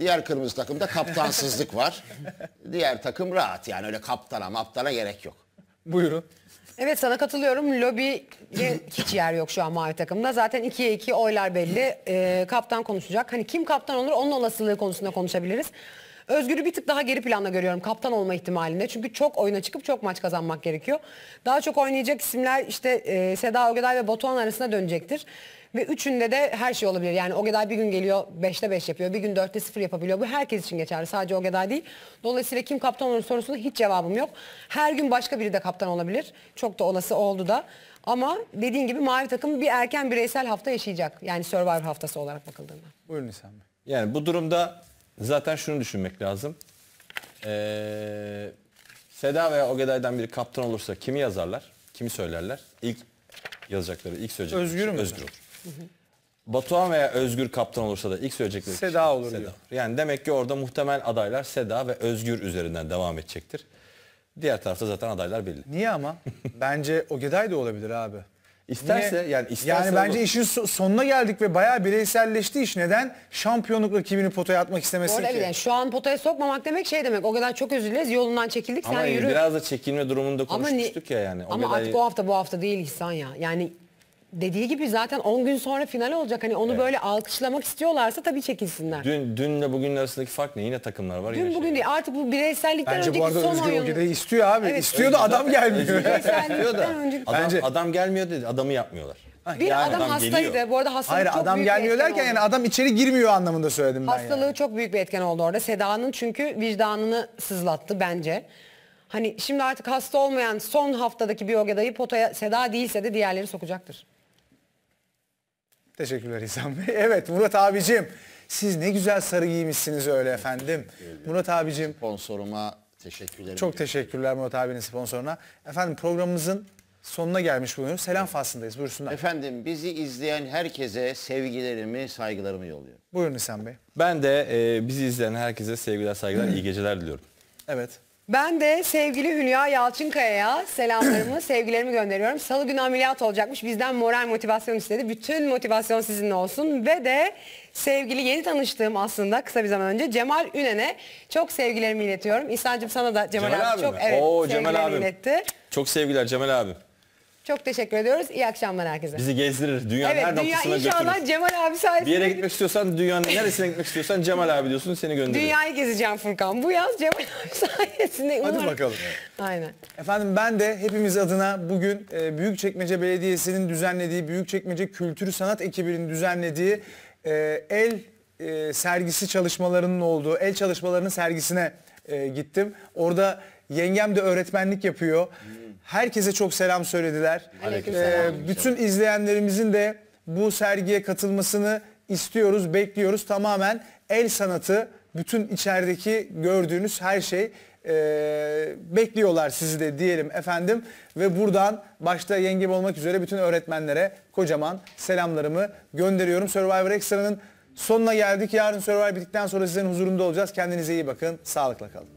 Diğer kırmızı takımda kaptansızlık var. Diğer takım rahat yani öyle kaptana maptana gerek yok. Buyurun. Evet sana katılıyorum. Lobbyye hiç yer yok şu an mavi takımda. Zaten 2'ye 2 oylar belli. E, kaptan konuşacak. Hani kim kaptan olur onun olasılığı konusunda konuşabiliriz. Özgür'ü bir tık daha geri planda görüyorum kaptan olma ihtimalinde. Çünkü çok oyuna çıkıp çok maç kazanmak gerekiyor. Daha çok oynayacak isimler işte e, Seda Ögeday ve Batuhan arasında dönecektir. Ve üçünde de her şey olabilir. Yani Ogeday bir gün geliyor 5'te 5 yapıyor. Bir gün 4'te 0 yapabiliyor. Bu herkes için geçerli. Sadece Ogeday değil. Dolayısıyla kim kaptan olur sorusuna hiç cevabım yok. Her gün başka biri de kaptan olabilir. Çok da olası oldu da. Ama dediğin gibi mavi takım bir erken bireysel hafta yaşayacak. Yani Survivor haftası olarak bakıldığında. Buyurun İhsan Bey. Yani bu durumda zaten şunu düşünmek lazım. Ee, Seda veya Ogeday'dan biri kaptan olursa kimi yazarlar? Kimi söylerler? İlk yazacakları, ilk söyleyecekleri. Özgür mü? Özgür olur. Batuhan veya Özgür kaptan olursa da ilk söyleyecekleri Seda kişi, olur Seda. diyor. Yani demek ki orada muhtemel adaylar Seda ve Özgür üzerinden devam edecektir. Diğer tarafta zaten adaylar belli. Niye ama? bence Ogeday da olabilir abi. İsterse Niye? yani isterse Yani bence olur. işin sonuna geldik ve bayağı bireyselleşti iş. Neden? Şampiyonluk rakibini potaya atmak istemesi? Orada ki. bile şu an potaya sokmamak demek şey demek. O kadar çok özür yolundan çekildik sen yürü. biraz da çekilme durumunda ne- konuşmuştuk ya yani. ama Ogeday- artık o hafta bu hafta değil İhsan ya. Yani dediği gibi zaten 10 gün sonra final olacak. Hani onu evet. böyle alkışlamak istiyorlarsa tabii çekilsinler. Dün dünle bugün arasındaki fark ne? Yine takımlar var. Dün yine bugün şey. değil. Artık bu bireysellikten Bence önceki son Özgür oyun. Bence istiyor abi. Evet. İstiyor da adam gelmiyor. Bireysellikten da. önceki. Adam, Bence... adam gelmiyor dedi. Adamı yapmıyorlar. Bir yani adam, adam hastaydı. Geliyor. Bu arada hastalık Hayır, çok adam büyük gelmiyor derken oldu. yani adam içeri girmiyor anlamında söyledim Hastalığı ben. Hastalığı yani. çok büyük bir etken oldu orada. Seda'nın çünkü vicdanını sızlattı bence. Hani şimdi artık hasta olmayan son haftadaki bir biyogedayı potaya Seda değilse de diğerleri sokacaktır. Teşekkürler İhsan Bey. Evet Murat abicim siz ne güzel sarı giymişsiniz öyle efendim. Öyle. Murat abicim. Sponsoruma teşekkürler. Çok teşekkürler Murat abinin sponsoruna. Efendim programımızın sonuna gelmiş bulunuyoruz. Selam evet. faslındayız buyursunlar. Efendim bizi izleyen herkese sevgilerimi, saygılarımı yolluyorum. Buyurun İhsan Bey. Ben de e, bizi izleyen herkese sevgiler, saygılar, iyi geceler diliyorum. Evet. Ben de sevgili Hülya Yalçınkaya'ya selamlarımı, sevgilerimi gönderiyorum. Salı günü ameliyat olacakmış. Bizden moral motivasyon istedi. Bütün motivasyon sizinle olsun. Ve de sevgili yeni tanıştığım aslında kısa bir zaman önce Cemal Ünen'e çok sevgilerimi iletiyorum. İhsan'cığım sana da Cemal, Cemal abi, abi çok evet, Oo, Cemal abim. iletti. Çok sevgiler Cemal abim. Çok teşekkür ediyoruz. İyi akşamlar herkese. Bizi gezdirir. Dünyanın evet, her dünya, noktasına inşallah götürür. İnşallah Cemal abi sayesinde. Bir yere gitmek istiyorsan dünyanın neresine gitmek istiyorsan Cemal abi diyorsun seni gönderir. Dünyayı gezeceğim Furkan. Bu yaz Cemal abi sayesinde. Umarım. Hadi bakalım. Aynen. Efendim ben de hepimiz adına bugün e, Büyükçekmece Belediyesi'nin düzenlediği, Büyükçekmece Kültür Sanat ekibinin düzenlediği e, el e, sergisi çalışmalarının olduğu, el çalışmalarının sergisine gittim. Orada yengem de öğretmenlik yapıyor. Hmm. Herkese çok selam söylediler. Ee, bütün izleyenlerimizin de bu sergiye katılmasını istiyoruz, bekliyoruz. Tamamen el sanatı, bütün içerideki gördüğünüz her şey e, bekliyorlar sizi de diyelim efendim. Ve buradan başta yengem olmak üzere bütün öğretmenlere kocaman selamlarımı gönderiyorum. Survivor Extra'nın sonuna geldik. Yarın Survivor bittikten sonra sizin huzurunda olacağız. Kendinize iyi bakın, sağlıkla kalın.